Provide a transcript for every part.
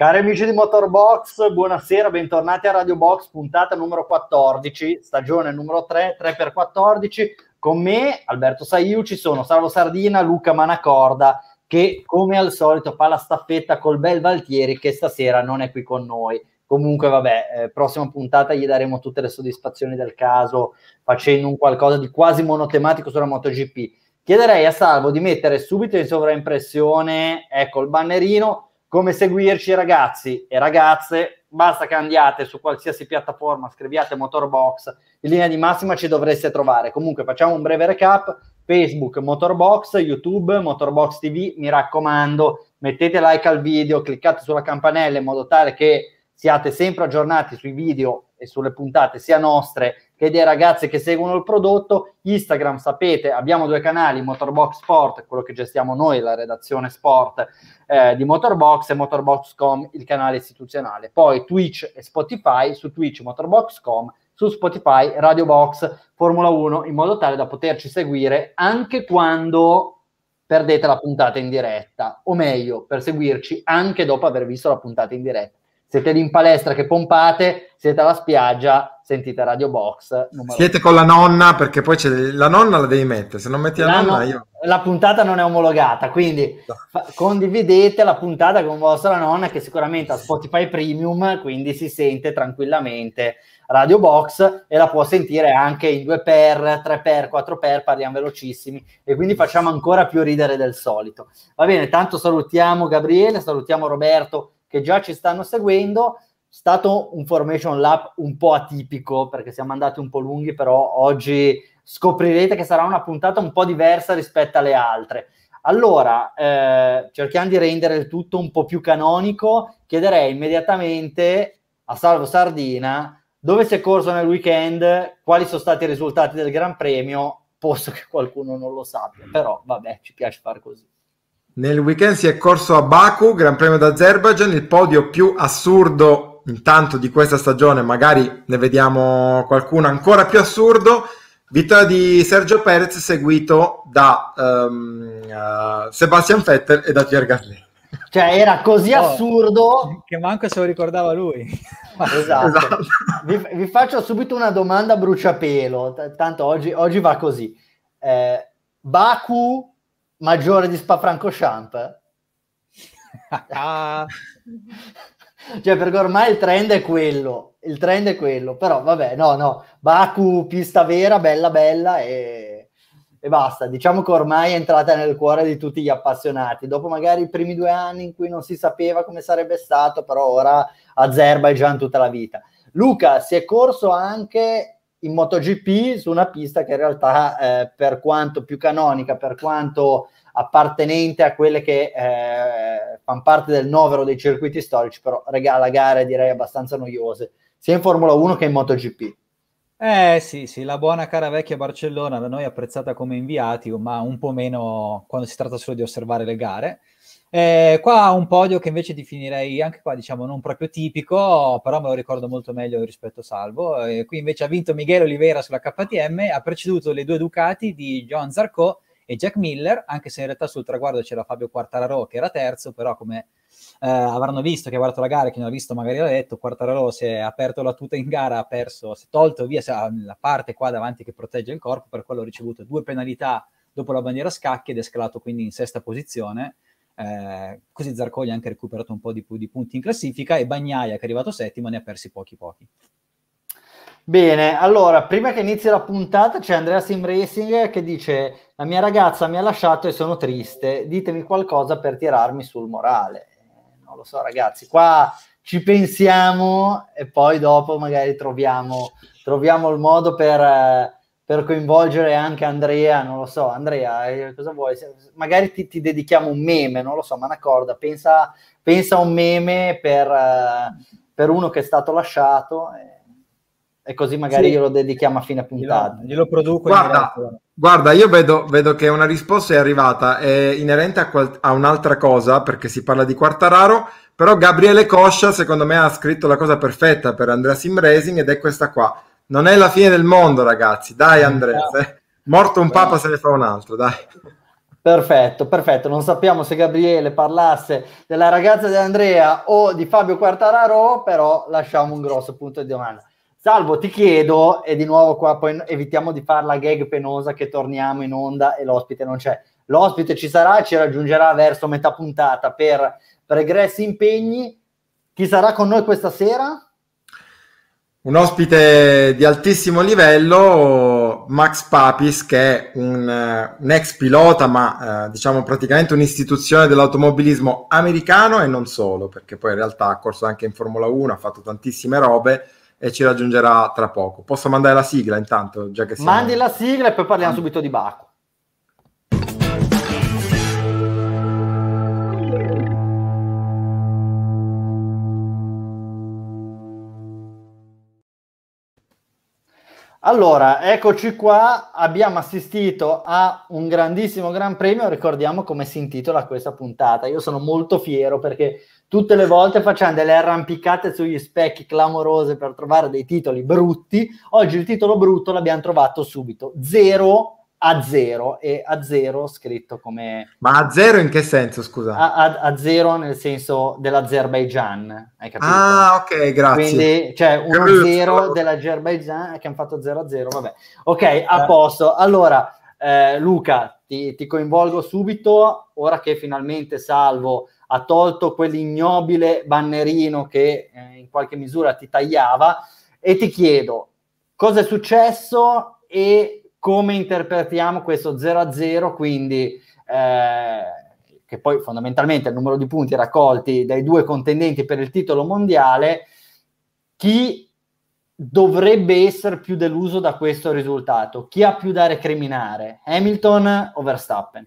Cari amici di Motorbox, buonasera, bentornati a Radio Box, puntata numero 14, stagione numero 3, 3x14. Con me, Alberto Saiu, ci sono Salvo Sardina, Luca Manacorda, che come al solito fa la staffetta col bel Valtieri, che stasera non è qui con noi. Comunque, vabbè, eh, prossima puntata gli daremo tutte le soddisfazioni del caso, facendo un qualcosa di quasi monotematico sulla MotoGP. Chiederei a Salvo di mettere subito in sovraimpressione, ecco, il bannerino come seguirci ragazzi e ragazze? Basta che andiate su qualsiasi piattaforma, scriviate Motorbox, in linea di massima ci dovreste trovare. Comunque facciamo un breve recap. Facebook Motorbox, YouTube Motorbox TV, mi raccomando, mettete like al video, cliccate sulla campanella in modo tale che siate sempre aggiornati sui video e sulle puntate sia nostre che dei ragazzi che seguono il prodotto. Instagram, sapete, abbiamo due canali, Motorbox Sport, quello che gestiamo noi, la redazione sport eh, di Motorbox, e Motorbox.com, il canale istituzionale. Poi Twitch e Spotify, su Twitch Motorbox.com, su Spotify Radio Box Formula 1, in modo tale da poterci seguire anche quando perdete la puntata in diretta, o meglio, per seguirci anche dopo aver visto la puntata in diretta siete lì in palestra che pompate, siete alla spiaggia, sentite Radio Box. Siete uno. con la nonna, perché poi c'è, la nonna la devi mettere, se non metti la, la nonna io... La puntata non è omologata, quindi no. fa, condividete la puntata con vostra nonna che sicuramente ha Spotify Premium, quindi si sente tranquillamente Radio Box e la può sentire anche in 2x, 3x, 4x, parliamo velocissimi e quindi facciamo ancora più ridere del solito. Va bene, tanto salutiamo Gabriele, salutiamo Roberto che già ci stanno seguendo. È stato un formation lab un po' atipico perché siamo andati un po' lunghi, però oggi scoprirete che sarà una puntata un po' diversa rispetto alle altre. Allora, eh, cerchiamo di rendere il tutto un po' più canonico. Chiederei immediatamente a Salvo Sardina dove si è corso nel weekend, quali sono stati i risultati del Gran Premio. Posso che qualcuno non lo sappia, però vabbè, ci piace far così. Nel weekend si è corso a Baku, Gran Premio d'Azerbaijan, il podio più assurdo intanto di questa stagione, magari ne vediamo qualcuno ancora più assurdo. Vittoria di Sergio Perez seguito da um, uh, Sebastian Vettel e da Pierre Gasly. Cioè era così oh, assurdo che manco se lo ricordava lui. esatto. esatto. Vi, vi, faccio subito una domanda a bruciapelo, t- tanto oggi, oggi, va così. Eh, Baku maggiore di Spa Eh? Ah. cioè, perché ormai il trend è quello, il trend è quello, però vabbè, no, no, Baku, pista vera, bella, bella e, e basta. Diciamo che ormai è entrata nel cuore di tutti gli appassionati, dopo magari i primi due anni in cui non si sapeva come sarebbe stato, però ora Azerbaijan tutta la vita. Luca si è corso anche in MotoGP su una pista che in realtà eh, per quanto più canonica, per quanto appartenente a quelle che eh, fanno parte del novero dei circuiti storici, però regala gare direi abbastanza noiose, sia in Formula 1 che in MotoGP. Eh sì, sì, la buona cara vecchia Barcellona da noi apprezzata come inviati, ma un po' meno quando si tratta solo di osservare le gare. Eh, qua un podio che invece definirei anche qua, diciamo, non proprio tipico, però me lo ricordo molto meglio rispetto a Salvo. Eh, qui invece ha vinto Miguel Oliveira sulla KTM, ha preceduto le due Ducati di John Zarco e Jack Miller, anche se in realtà sul traguardo c'era Fabio Quartararo che era terzo, però come eh, avranno visto chi ha guardato la gara, chi non ha visto magari l'ha detto, Quartararo si è aperto la tuta in gara, ha perso, si è tolto via la parte qua davanti che protegge il corpo, per quello ha ricevuto due penalità dopo la bandiera scacchi ed è scalato quindi in sesta posizione eh, così Zarcoli ha anche recuperato un po' di, di punti in classifica e Bagnaia, che è arrivato settimo, ne ha persi pochi pochi. Bene, allora, prima che inizi la puntata c'è Andrea Sim Racing che dice la mia ragazza mi ha lasciato e sono triste, ditemi qualcosa per tirarmi sul morale. Eh, non lo so ragazzi, qua ci pensiamo e poi dopo magari troviamo, troviamo il modo per... Eh, per coinvolgere anche Andrea, non lo so, Andrea, eh, cosa vuoi? Magari ti, ti, dedichiamo un meme, non lo so, ma una corda, pensa, pensa un meme per, uh, per, uno che è stato lasciato eh, e così magari sì. glielo dedichiamo a fine puntata. Glielo, glielo produco. Guarda, guarda io vedo, vedo, che una risposta è arrivata, è inerente a, qual- a un'altra cosa, perché si parla di Quartararo, però Gabriele Coscia secondo me ha scritto la cosa perfetta per Andrea Sim Simresin ed è questa qua non è la fine del mondo, ragazzi. Dai, Andrea, eh. morto un papa se ne fa un altro, dai. Perfetto, perfetto. Non sappiamo se Gabriele parlasse della ragazza di Andrea o di Fabio Quartararo, però lasciamo un grosso punto di domanda. Salvo, ti chiedo, e di nuovo qua poi evitiamo di fare la gag penosa che torniamo in onda e l'ospite non c'è. L'ospite ci sarà, ci raggiungerà verso metà puntata per pregressi impegni. Chi sarà con noi questa sera? un ospite di altissimo livello, Max Papis, che è un, eh, un ex pilota, ma eh, diciamo praticamente un'istituzione dell'automobilismo americano e non solo, perché poi in realtà ha corso anche in Formula 1, ha fatto tantissime robe e ci raggiungerà tra poco. Posso mandare la sigla intanto? Già che siamo... Mandi la sigla e poi parliamo subito di Baku. Allora, eccoci qua, abbiamo assistito a un grandissimo Gran Premio, ricordiamo come si intitola questa puntata. Io sono molto fiero perché tutte le volte facciamo delle arrampicate sugli specchi clamorose per trovare dei titoli brutti. Oggi il titolo brutto l'abbiamo trovato subito, zero a zero e a zero scritto come... Ma a zero in che senso, scusa? A, a, a zero nel senso dell'Azerbaijan, hai capito? Ah, ok, grazie. Quindi, cioè, uno Capito. zero dell'Azerbaijan che hanno fatto 0 a 0, vabbè. Ok, a eh. posto. Allora, eh, Luca, ti, ti coinvolgo subito, ora che finalmente Salvo ha tolto quell'ignobile bannerino che eh, in qualche misura ti tagliava, e ti chiedo cosa è successo e come interpretiamo questo 0-0, quindi eh, che poi fondamentalmente il numero di punti raccolti dai due contendenti per il titolo mondiale, chi dovrebbe essere più deluso da questo risultato? Chi ha più da recriminare? Hamilton o Verstappen?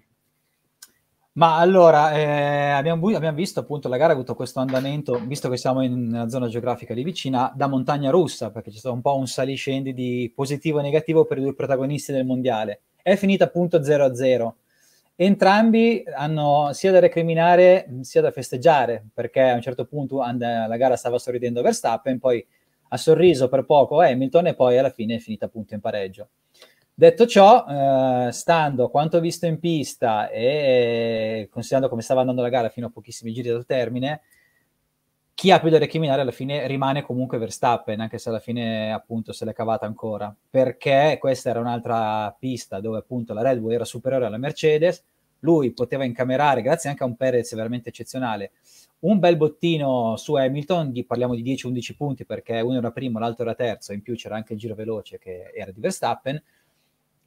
Ma allora, eh, abbiamo, abbiamo, visto appunto la gara ha avuto questo andamento, visto che siamo in una zona geografica lì vicina, da montagna russa, perché c'è stato un po' un saliscendi di positivo e negativo per i due protagonisti del mondiale. È finita appunto 0-0. Entrambi hanno sia da recriminare sia da festeggiare, perché a un certo punto and- la gara stava sorridendo Verstappen, poi ha sorriso per poco Hamilton e poi alla fine è finita appunto in pareggio. Detto ciò, eh, stando a quanto visto in pista e considerando come stava andando la gara fino a pochissimi giri dal termine, chi ha più da recriminare alla fine rimane comunque Verstappen, anche se alla fine appunto se l'è cavata ancora, perché questa era un'altra pista dove appunto la Red Bull era superiore alla Mercedes, lui poteva incamerare, grazie anche a un Perez veramente eccezionale, un bel bottino su Hamilton, di, parliamo di 10-11 punti perché uno era primo, l'altro era terzo, in più c'era anche il giro veloce che era di Verstappen,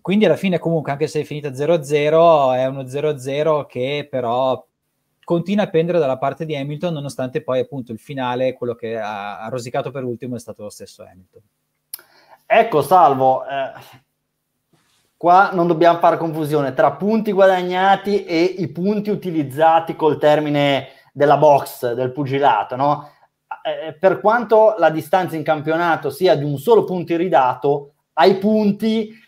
quindi alla fine comunque anche se è finita 0-0 è uno 0-0 che però continua a pendere dalla parte di Hamilton nonostante poi appunto il finale, quello che ha, ha rosicato per ultimo è stato lo stesso Hamilton. Ecco Salvo, eh, qua non dobbiamo fare confusione tra punti guadagnati e i punti utilizzati col termine della box, del pugilato, no? Eh, eh per quanto la distanza in campionato sia di un solo punto iridato, ai punti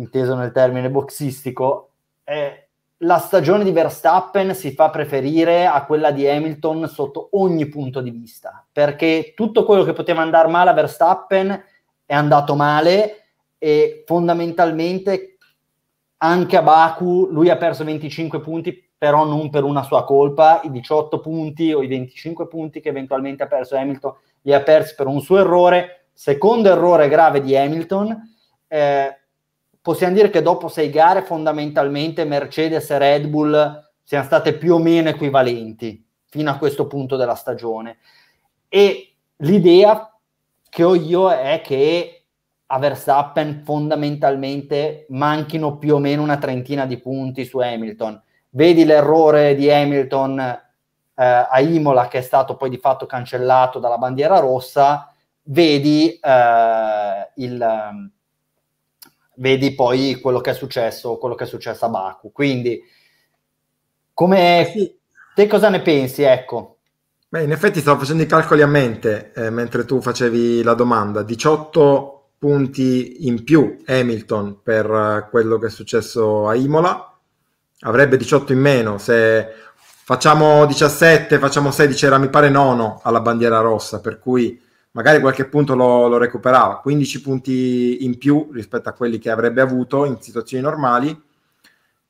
inteso nel termine boxistico, eh, la stagione di Verstappen si fa preferire a quella di Hamilton sotto ogni punto di vista, perché tutto quello che poteva andare male a Verstappen è andato male e fondamentalmente anche a Baku lui ha perso 25 punti, però non per una sua colpa, i 18 punti o i 25 punti che eventualmente ha perso Hamilton li ha persi per un suo errore, secondo errore grave di Hamilton. Eh, possiamo dire che dopo sei gare fondamentalmente Mercedes e Red Bull siano state più o meno equivalenti fino a questo punto della stagione. E l'idea che ho io è che a Verstappen fondamentalmente manchino più o meno una trentina di punti su Hamilton. Vedi l'errore di Hamilton eh, a Imola che è stato poi di fatto cancellato dalla bandiera rossa, vedi eh, il vedi poi quello che è successo, quello che è successo a Baku. Quindi, come eh sì. te cosa ne pensi? Ecco. Beh, in effetti stavo facendo i calcoli a mente eh, mentre tu facevi la domanda. 18 punti in più Hamilton per eh, quello che è successo a Imola, avrebbe 18 in meno se facciamo 17, facciamo 16, era mi pare nono alla bandiera rossa, per cui magari qualche punto lo, lo, recuperava, 15 punti in più rispetto a quelli che avrebbe avuto in situazioni normali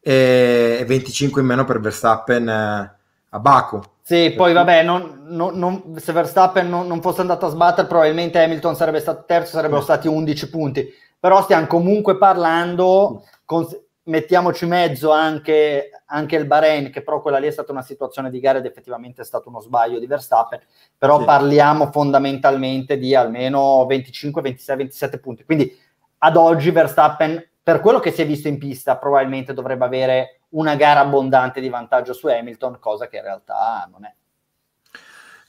e 25 in meno per Verstappen eh, a Baku. Sì, poi vabbè, non, non, non, se Verstappen non, fosse andato a sbattere probabilmente Hamilton sarebbe stato terzo, sarebbero stati 11 punti, però stiamo comunque parlando... Con, mettiamoci mezzo anche, anche, il Bahrain, che però quella lì è stata una situazione di gara ed effettivamente è stato uno sbaglio di Verstappen, però sì. parliamo fondamentalmente di almeno 25, 26, 27 punti. Quindi ad oggi Verstappen, per quello che si è visto in pista, probabilmente dovrebbe avere una gara abbondante di vantaggio su Hamilton, cosa che in realtà non è.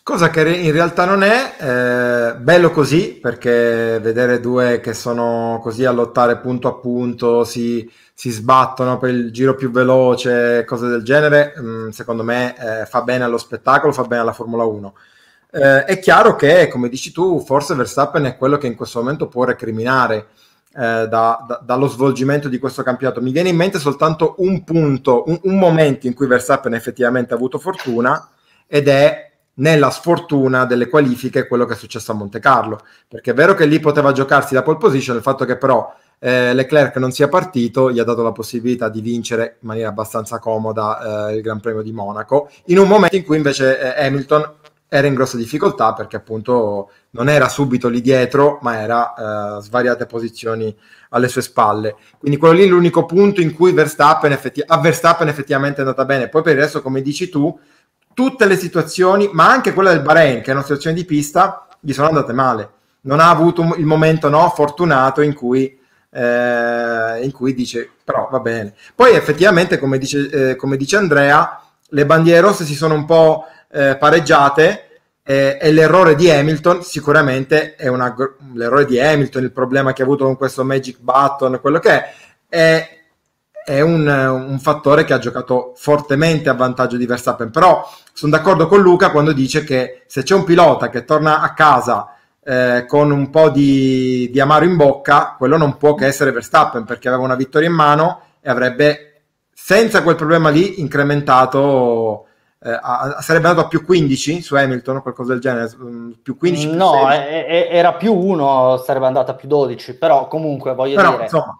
Cosa che in realtà non è, eh, bello così, perché vedere due che sono così a lottare punto a punto, si, si sbattono per il giro più veloce, cose del genere, mh, mm, secondo me eh, fa bene allo spettacolo, fa bene alla Formula 1. Eh, è chiaro che, come dici tu, forse Verstappen è quello che in questo momento può recriminare eh, da, da, dallo svolgimento di questo campionato. Mi viene in mente soltanto un punto, un, un momento in cui Verstappen effettivamente ha avuto fortuna, ed è nella sfortuna delle qualifiche quello che è successo a Monte Carlo, perché è vero che lì poteva giocarsi la pole position, il fatto che però eh, Leclerc non sia partito gli ha dato la possibilità di vincere in maniera abbastanza comoda eh, il Gran Premio di Monaco, in un momento in cui invece eh, Hamilton era in grossa difficoltà perché appunto non era subito lì dietro, ma era eh, svariate posizioni alle sue spalle. Quindi quello lì è l'unico punto in cui Verstappen effetti- a Verstappen effettivamente è andata bene. Poi per il resto, come dici tu, tutte le situazioni, ma anche quella del Bahrain, che è una situazione di pista, gli sono andate male. Non ha avuto il momento no, fortunato in cui, eh, in cui dice però va bene. Poi effettivamente, come dice, eh, come dice Andrea, le bandiere rosse si sono un po' eh, pareggiate e l'errore di Hamilton sicuramente è una, l'errore di Hamilton, il problema che ha avuto con questo Magic Button, quello che è, è è un, un, fattore che ha giocato fortemente a vantaggio di Verstappen, però sono d'accordo con Luca quando dice che se c'è un pilota che torna a casa eh, con un po' di, di, amaro in bocca, quello non può che essere Verstappen perché aveva una vittoria in mano e avrebbe, senza quel problema lì, incrementato. Eh, a, sarebbe andato a più 15 su Hamilton o qualcosa del genere? Mm, più 15? Più no, eh, eh, eh, era più 1, sarebbe andata a più 12, però comunque voglio però, dire. Insomma,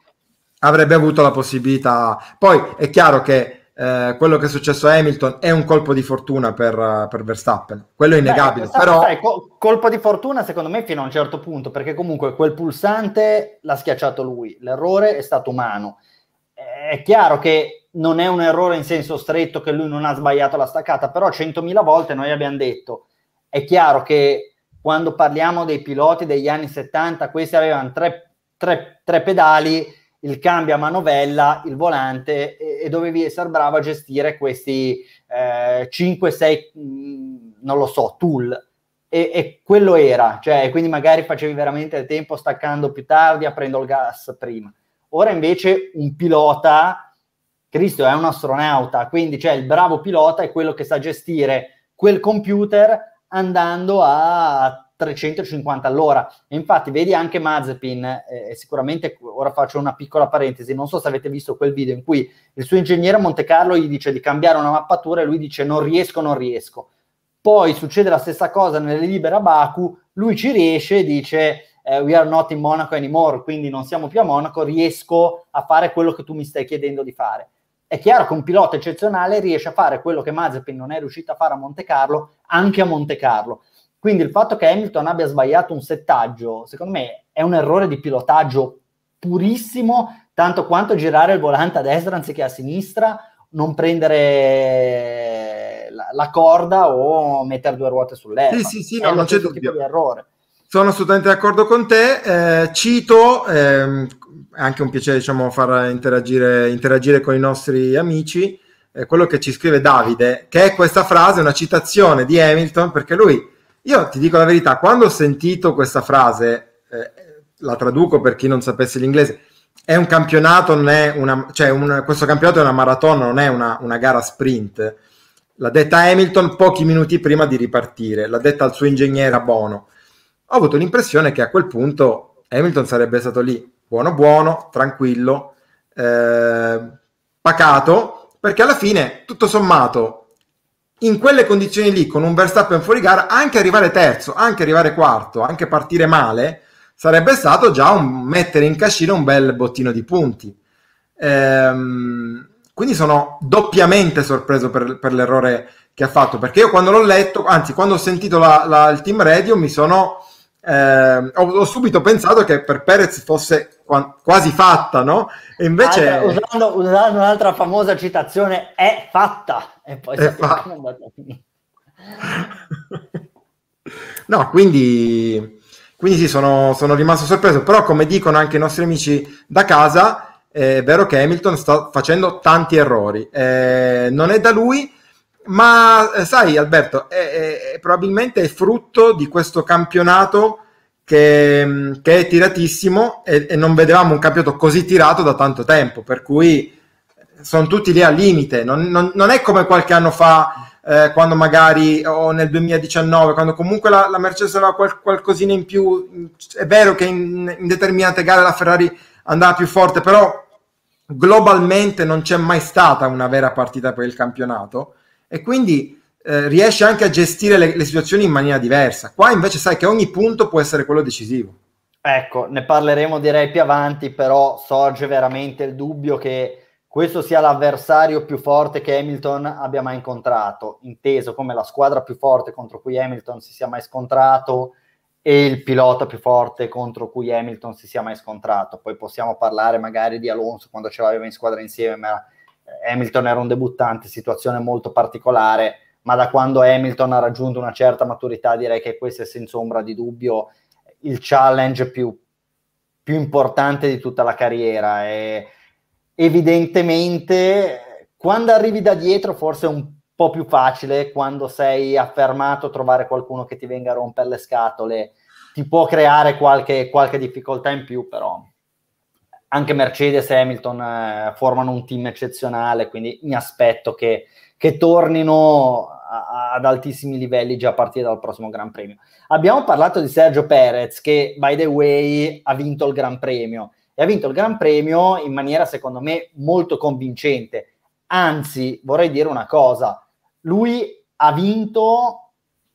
avrebbe avuto la possibilità. Poi è chiaro che eh, quello che è successo a Hamilton è un colpo di fortuna per, eh, per Verstappen, quello è innegabile. Beh, però... Sai, col- colpo di fortuna secondo me fino a un certo punto, perché comunque quel pulsante l'ha schiacciato lui, l'errore è stato umano. Eh, è chiaro che non è un errore in senso stretto che lui non ha sbagliato la staccata, però 100.000 volte noi abbiamo detto, è chiaro che quando parliamo dei piloti degli anni 70, questi avevano tre, tre, tre pedali il cambio a manovella, il volante e, e dovevi essere bravo a gestire questi eh, 5-6, mm, non lo so, tool. E, e, quello era, cioè, quindi magari facevi veramente il tempo staccando più tardi, aprendo il gas prima. Ora invece un pilota, Cristo è un astronauta, quindi cioè, il bravo pilota è quello che sa gestire quel computer andando a 350 all'ora. E infatti, vedi anche Mazepin, eh, sicuramente ora faccio una piccola parentesi, non so se avete visto quel video in cui il suo ingegnere a Monte Carlo gli dice di cambiare una mappatura e lui dice non riesco, non riesco. Poi succede la stessa cosa nelle libere a Baku, lui ci riesce e dice eh, we are not in Monaco anymore, quindi non siamo più a Monaco, riesco a fare quello che tu mi stai chiedendo di fare. È chiaro che un pilota eccezionale riesce a fare quello che Mazepin non è riuscito a fare a Monte Carlo, anche a Monte Carlo quindi il fatto che Hamilton abbia sbagliato un settaggio, secondo me, è un errore di pilotaggio purissimo, tanto quanto girare il volante a destra anziché a sinistra, non prendere la, corda o mettere due ruote sull'erba. Sì, sì, sì, no, non c'è dubbio. di errore. Sono assolutamente d'accordo con te. Eh, cito, eh, anche un piacere diciamo, far interagire, interagire con i nostri amici, eh, quello che ci scrive Davide, che è questa frase, una citazione di Hamilton, perché lui io ti dico la verità, quando ho sentito questa frase, eh, la traduco per chi non sapesse l'inglese, è un campionato, non è una, cioè un, questo campionato è una maratona, non è una, una gara sprint. L'ha detta Hamilton pochi minuti prima di ripartire, l'ha detta al suo ingegnere Bono. Ho avuto l'impressione che a quel punto Hamilton sarebbe stato lì, buono buono, tranquillo, eh, pacato, perché alla fine, tutto sommato, in quelle condizioni lì, con un Verstappen fuori gara, anche arrivare terzo, anche arrivare quarto, anche partire male, sarebbe stato già un, mettere in cascina un bel bottino di punti. Ehm, quindi sono doppiamente sorpreso per, per, l'errore che ha fatto, perché io quando l'ho letto, anzi quando ho sentito la, la, il team radio, mi sono... Eh, ho, ho, subito pensato che per Perez fosse qua, quasi fatta, no? E invece... Allora, ah, usando, usando un'altra famosa citazione, è fatta e poi e fa... no, quindi, quindi sì, sono, sono, rimasto sorpreso, però come dicono anche i nostri amici da casa, è vero che Hamilton sta facendo tanti errori, eh, non è da lui, ma eh, sai Alberto, è, è, probabilmente è frutto di questo campionato che, che è tiratissimo e, e non vedevamo un campionato così tirato da tanto tempo, per cui sono tutti lì al limite, non, non, non è come qualche anno fa eh, quando magari o nel 2019, quando comunque la, la Mercedes aveva qual, qualcosina in più, è vero che in, in, determinate gare la Ferrari andava più forte, però globalmente non c'è mai stata una vera partita per il campionato e quindi eh, riesce anche a gestire le, le situazioni in maniera diversa. Qua invece sai che ogni punto può essere quello decisivo. Ecco, ne parleremo direi più avanti, però sorge veramente il dubbio che questo sia l'avversario più forte che Hamilton abbia mai incontrato, inteso come la squadra più forte contro cui Hamilton si sia mai scontrato e il pilota più forte contro cui Hamilton si sia mai scontrato. Poi possiamo parlare magari di Alonso quando ce l'aveva in squadra insieme, ma eh, Hamilton era un debuttante, situazione molto particolare, ma da quando Hamilton ha raggiunto una certa maturità direi che questo è senza ombra di dubbio il challenge più, più importante di tutta la carriera. E, evidentemente quando arrivi da dietro forse è un po' più facile, quando sei affermato trovare qualcuno che ti venga a rompere le scatole ti può creare qualche, qualche difficoltà in più, però anche Mercedes e Hamilton eh, formano un team eccezionale, quindi mi aspetto che, che tornino a, a, ad altissimi livelli già a partire dal prossimo Gran Premio. Abbiamo parlato di Sergio Perez che, by the way, ha vinto il Gran Premio e ha vinto il Gran Premio in maniera secondo me molto convincente. Anzi, vorrei dire una cosa, lui ha vinto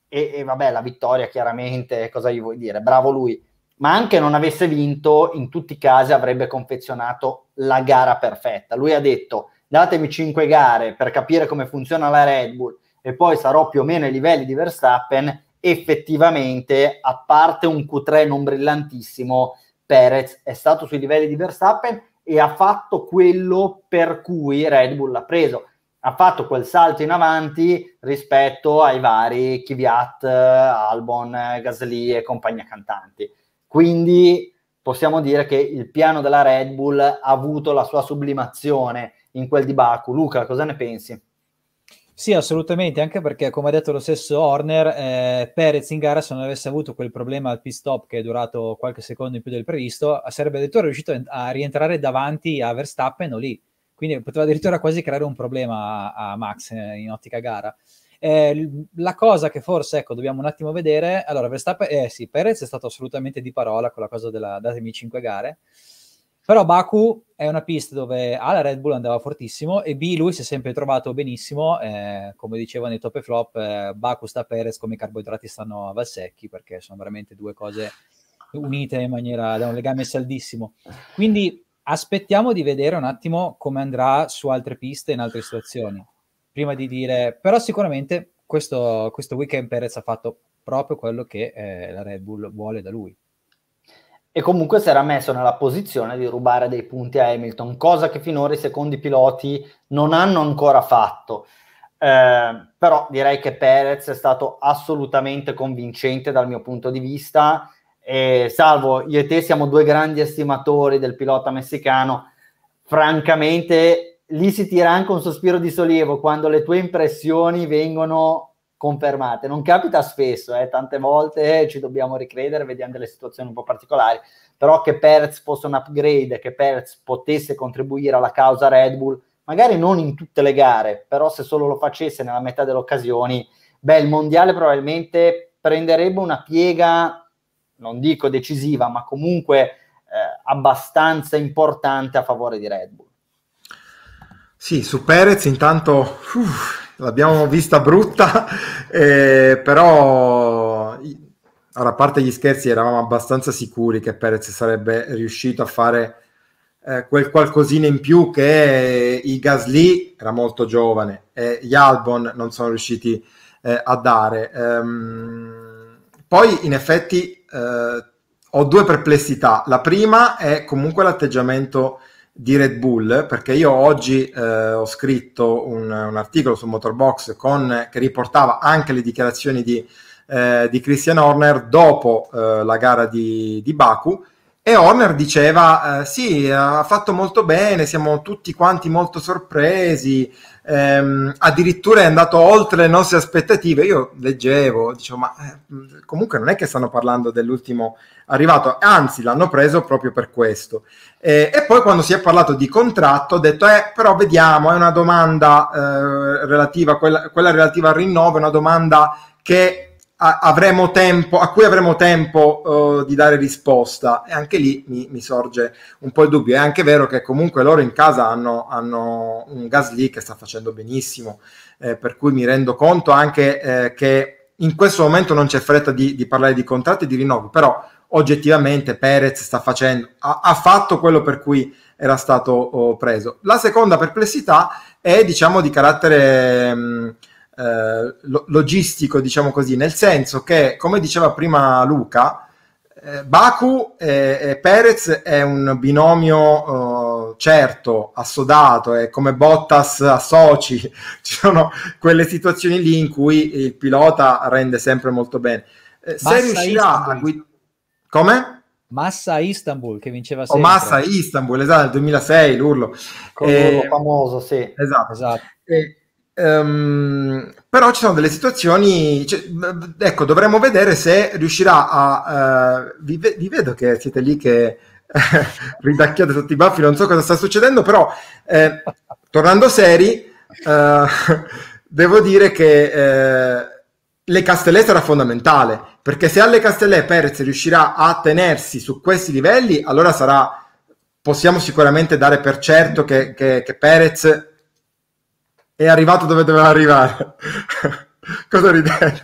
e, e vabbè la vittoria chiaramente, cosa gli vuoi dire, bravo lui, ma anche non avesse vinto, in tutti i casi avrebbe confezionato la gara perfetta. Lui ha detto datemi cinque gare per capire come funziona la Red Bull e poi sarò più o meno ai livelli di Verstappen, effettivamente, a parte un Q3 non brillantissimo, Perez è stato sui livelli di Verstappen e ha fatto quello per cui Red Bull l'ha preso. Ha fatto quel salto in avanti rispetto ai vari Kvyat, Albon, Gasly e compagnia cantanti. Quindi possiamo dire che il piano della Red Bull ha avuto la sua sublimazione in quel di Baku. Luca, cosa ne pensi? Sì, assolutamente, anche perché come ha detto lo stesso Horner, eh, Perez in gara se non avesse avuto quel problema al pit stop che è durato qualche secondo in più del previsto, sarebbe addirittura riuscito a rientrare davanti a Verstappen o lì. Quindi poteva addirittura quasi creare un problema a, a Max eh, in ottica gara. Eh, la cosa che forse ecco, dobbiamo un attimo vedere, allora Verstappen, eh sì, Perez è stato assolutamente di parola con la cosa della datemi 5 gare. Però Baku è una pista dove A la Red Bull andava fortissimo e B lui si è sempre trovato benissimo, eh, come dicevano i top e flop, eh, Baku sta a Perez come i carboidrati stanno a Valsecchi perché sono veramente due cose unite in maniera da un legame saldissimo. Quindi aspettiamo di vedere un attimo come andrà su altre piste in altre situazioni. Prima di dire, però sicuramente questo, questo weekend Perez ha fatto proprio quello che eh, la Red Bull vuole da lui e comunque si era messo nella posizione di rubare dei punti a Hamilton, cosa che finora i secondi piloti non hanno ancora fatto. Eh, però direi che Perez è stato assolutamente convincente dal mio punto di vista. E, salvo io e te siamo due grandi estimatori del pilota messicano. Francamente, lì si tira anche un sospiro di sollievo quando le tue impressioni vengono confermate. Non capita spesso, eh, tante volte eh, ci dobbiamo ricredere, vediamo delle situazioni un po' particolari, però che Perez fosse un upgrade, che Perez potesse contribuire alla causa Red Bull, magari non in tutte le gare, però se solo lo facesse nella metà delle occasioni, beh, il mondiale probabilmente prenderebbe una piega, non dico decisiva, ma comunque eh, abbastanza importante a favore di Red Bull. Sì, su Perez intanto uff, l'abbiamo vista brutta, eh, però a parte gli scherzi eravamo abbastanza sicuri che Perez sarebbe riuscito a fare eh, quel qualcosina in più che i Gasly era molto giovane e gli Albon non sono riusciti eh, a dare. Ehm, poi in effetti eh, ho due perplessità. La prima è comunque l'atteggiamento di Red Bull, perché io oggi eh, ho scritto un, un, articolo su Motorbox con, che riportava anche le dichiarazioni di, eh, di Christian Horner dopo eh, la gara di, di, Baku. E Horner diceva: eh, Sì, ha fatto molto bene, siamo tutti quanti molto sorpresi ehm, addirittura è andato oltre le nostre aspettative. Io leggevo, dicevo, ma eh, comunque non è che stanno parlando dell'ultimo arrivato, anzi l'hanno preso proprio per questo. Eh, e poi quando si è parlato di contratto ho detto, eh, però vediamo, è una domanda eh, relativa, quella, quella relativa al rinnovo, è una domanda che avremo tempo, a cui avremo tempo uh, di dare risposta. E anche lì mi, mi, sorge un po' il dubbio. È anche vero che comunque loro in casa hanno, hanno un lì che sta facendo benissimo, eh, per cui mi rendo conto anche eh, che in questo momento non c'è fretta di, di parlare di contratti e di rinnovo, però oggettivamente Perez sta facendo, ha, ha fatto quello per cui era stato oh, preso. La seconda perplessità è diciamo di carattere... Mh, eh, logistico, diciamo così, nel senso che, come diceva prima Luca, eh, Baku e, e, Perez è un binomio eh, certo, assodato, è come Bottas a Sochi, ci sono quelle situazioni lì in cui il pilota rende sempre molto bene. Eh, se riuscirà a guidare... Come? Massa Istanbul che vinceva oh, sempre. oh, Massa Istanbul, esatto, nel 2006, l'urlo. Con eh, famoso, sì. Esatto. esatto. Eh, Um, però ci sono delle situazioni, cioè, ecco, dovremmo vedere se riuscirà a... Uh, vi, vi, vedo che siete lì che ridacchiate sotto i baffi, non so cosa sta succedendo, però eh, tornando seri, uh, devo dire che eh, le Castellè sarà fondamentale, perché se alle Castellè Perez riuscirà a tenersi su questi livelli, allora sarà, possiamo sicuramente dare per certo che, che, che Perez è arrivato dove doveva arrivare. Cosa ridere? Eh.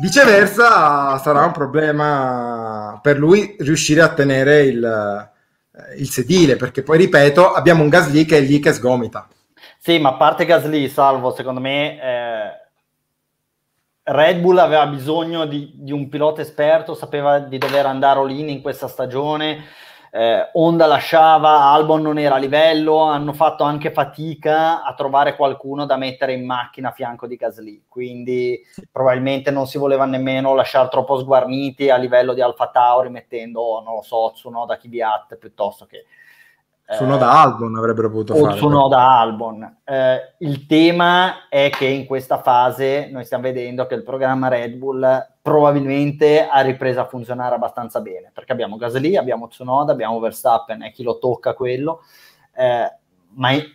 Viceversa sarà un problema per lui riuscire a tenere il, eh, il sedile, perché poi, ripeto, abbiamo un Gasly che è lì che sgomita. Sì, ma a parte Gasly, Salvo, secondo me eh, Red Bull aveva bisogno di, di, un pilota esperto, sapeva di dover andare all in questa stagione eh, Honda lasciava, Albon non era a livello, hanno fatto anche fatica a trovare qualcuno da mettere in macchina a fianco di Gasly, quindi probabilmente non si voleva nemmeno lasciare troppo sguarniti a livello di Alfa Tauri mettendo, non lo so, Tsunoda Kibiat piuttosto che sono eh, da Albon avrebbero potuto fare. Sono eh. da Albon. Eh, il tema è che in questa fase noi stiamo vedendo che il programma Red Bull probabilmente ha ripreso a funzionare abbastanza bene, perché abbiamo Gasly, abbiamo Tsunoda, abbiamo Verstappen e chi lo tocca quello, eh, ma in,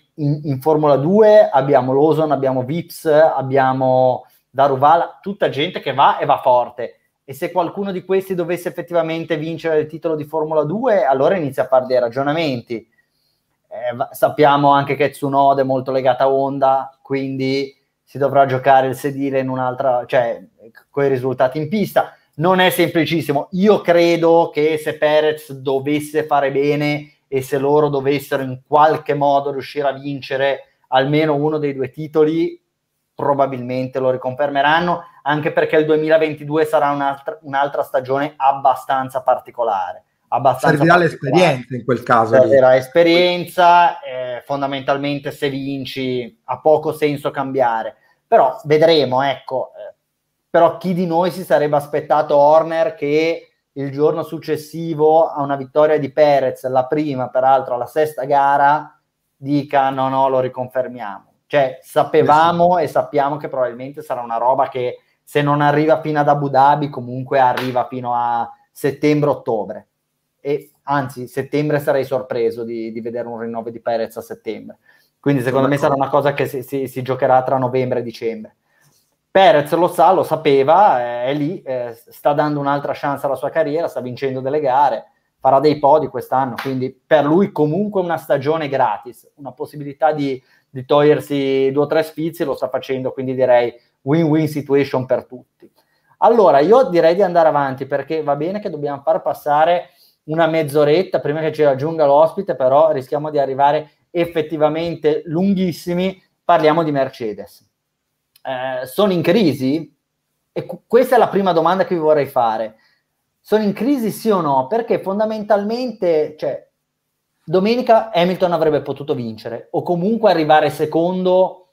in, Formula 2 abbiamo Lawson, abbiamo Vips, abbiamo Daruvala, tutta gente che va e va forte e se qualcuno di questi dovesse effettivamente vincere il titolo di Formula 2, allora inizia a fare dei ragionamenti eh, sappiamo anche che Tsunoda è molto legata a Honda, quindi si dovrà giocare il sedile in un'altra, cioè con i risultati in pista. Non è semplicissimo. Io credo che se Perez dovesse fare bene e se loro dovessero in qualche modo riuscire a vincere almeno uno dei due titoli, probabilmente lo riconfermeranno, anche perché il 2022 sarà un'altra, un'altra stagione abbastanza particolare abbastanza... Servirà l'esperienza in quel caso. Servirà lì. esperienza, eh, fondamentalmente se vinci ha poco senso cambiare, però vedremo, ecco. Eh, però chi di noi si sarebbe aspettato Horner che il giorno successivo a una vittoria di Perez, la prima peraltro alla sesta gara, dica no, no, lo riconfermiamo. Cioè, sapevamo e sappiamo che probabilmente sarà una roba che se non arriva fino ad Abu Dhabi, comunque arriva fino a settembre-ottobre e anzi settembre sarei sorpreso di, di vedere un rinnovo di Perez a settembre. Quindi secondo me sarà una cosa che si, si, si, giocherà tra novembre e dicembre. Perez lo sa, lo sapeva, eh, è lì, eh, sta dando un'altra chance alla sua carriera, sta vincendo delle gare, farà dei podi quest'anno, quindi per lui comunque una stagione gratis, una possibilità di, di togliersi due o tre spizi, lo sta facendo, quindi direi win-win situation per tutti. Allora, io direi di andare avanti perché va bene che dobbiamo far passare una mezz'oretta prima che ci raggiunga l'ospite, però rischiamo di arrivare effettivamente lunghissimi. Parliamo di Mercedes. Eh, sono in crisi? E cu- questa è la prima domanda che vi vorrei fare. Sono in crisi sì o no? Perché fondamentalmente, cioè, domenica Hamilton avrebbe potuto vincere o comunque arrivare secondo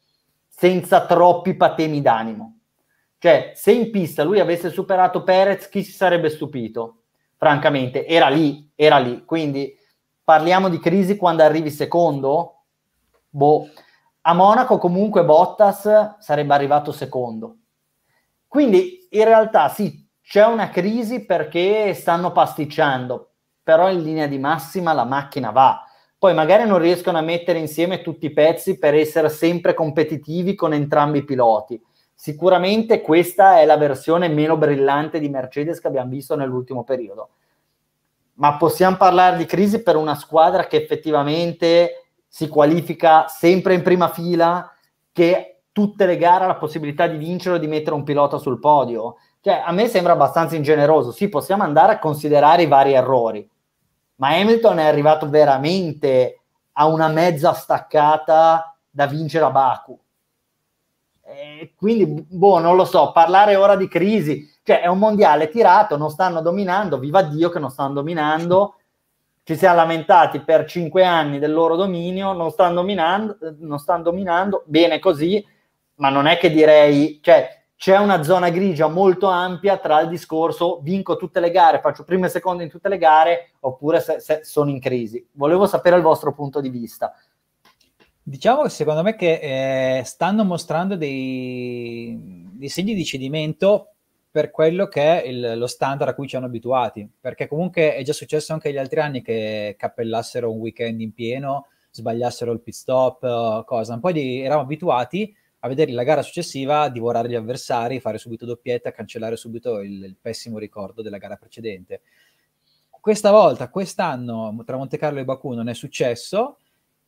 senza troppi patemi d'animo. Cioè, se in pista lui avesse superato Perez, chi si sarebbe stupito? francamente, era lì, era lì. Quindi parliamo di crisi quando arrivi secondo? Boh. A Monaco comunque Bottas sarebbe arrivato secondo. Quindi in realtà sì, c'è una crisi perché stanno pasticciando, però in linea di massima la macchina va. Poi magari non riescono a mettere insieme tutti i pezzi per essere sempre competitivi con entrambi i piloti Sicuramente questa è la versione meno brillante di Mercedes che abbiamo visto nell'ultimo periodo. Ma possiamo parlare di crisi per una squadra che effettivamente si qualifica sempre in prima fila, che tutte le gare ha la possibilità di vincere o di mettere un pilota sul podio. Cioè, a me sembra abbastanza ingeneroso. Sì, possiamo andare a considerare i vari errori, ma Hamilton è arrivato veramente a una mezza staccata da vincere a Baku eh, quindi, boh, non lo so, parlare ora di crisi, cioè è un mondiale tirato, non stanno dominando, viva Dio che non stanno dominando, ci siamo lamentati per cinque anni del loro dominio, non stanno dominando, non stanno dominando bene così, ma non è che direi, cioè c'è una zona grigia molto ampia tra il discorso vinco tutte le gare, faccio prima e seconda in tutte le gare, oppure se, se sono in crisi. Volevo sapere il vostro punto di vista. Diciamo che secondo me che eh, stanno mostrando dei, dei, segni di cedimento per quello che è il, lo standard a cui ci hanno abituati, perché comunque è già successo anche gli altri anni che cappellassero un weekend in pieno, sbagliassero il pit stop, eh, cosa. Un po' di, eravamo abituati a vedere la gara successiva divorare gli avversari, fare subito doppietta, cancellare subito il, il pessimo ricordo della gara precedente. Questa volta, quest'anno, tra Monte Carlo e Baku non è successo,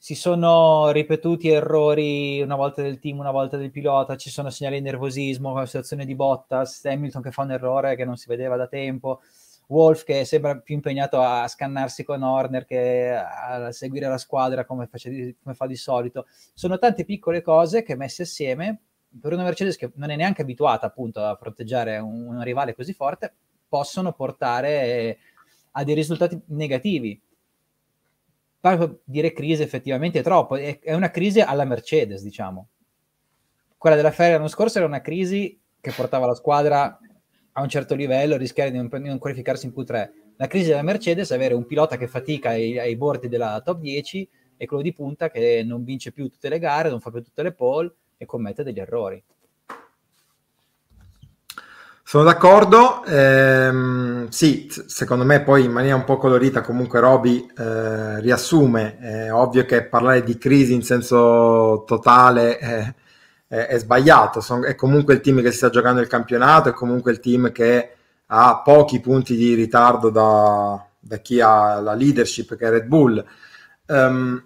si sono ripetuti errori una volta del team, una volta del pilota, ci sono segnali di nervosismo, la situazione di Bottas, Hamilton che fa un errore che non si vedeva da tempo, Wolf che sembra più impegnato a scannarsi con Horner che a seguire la squadra come, di, come fa di solito. Sono tante piccole cose che messe assieme per una Mercedes che non è neanche abituata appunto a fronteggiare un, un rivale così forte, possono portare a dei risultati negativi poi dire crisi effettivamente è troppo, è, è una crisi alla Mercedes, diciamo. Quella della Ferrari l'anno scorso era una crisi che portava la squadra a un certo livello, rischiare di non, di non qualificarsi in Q3. La crisi della Mercedes è avere un pilota che fatica ai, ai bordi della top 10 e quello di punta che non vince più tutte le gare, non fa più tutte le pole e commette degli errori. Sono d'accordo, ehm, sì, secondo me poi in maniera un po' colorita comunque Roby eh, riassume, è ovvio che parlare di crisi in senso totale è, è, è sbagliato, Son, è comunque il team che si sta giocando il campionato, è comunque il team che ha pochi punti di ritardo da, da chi ha la leadership che è Red Bull, um,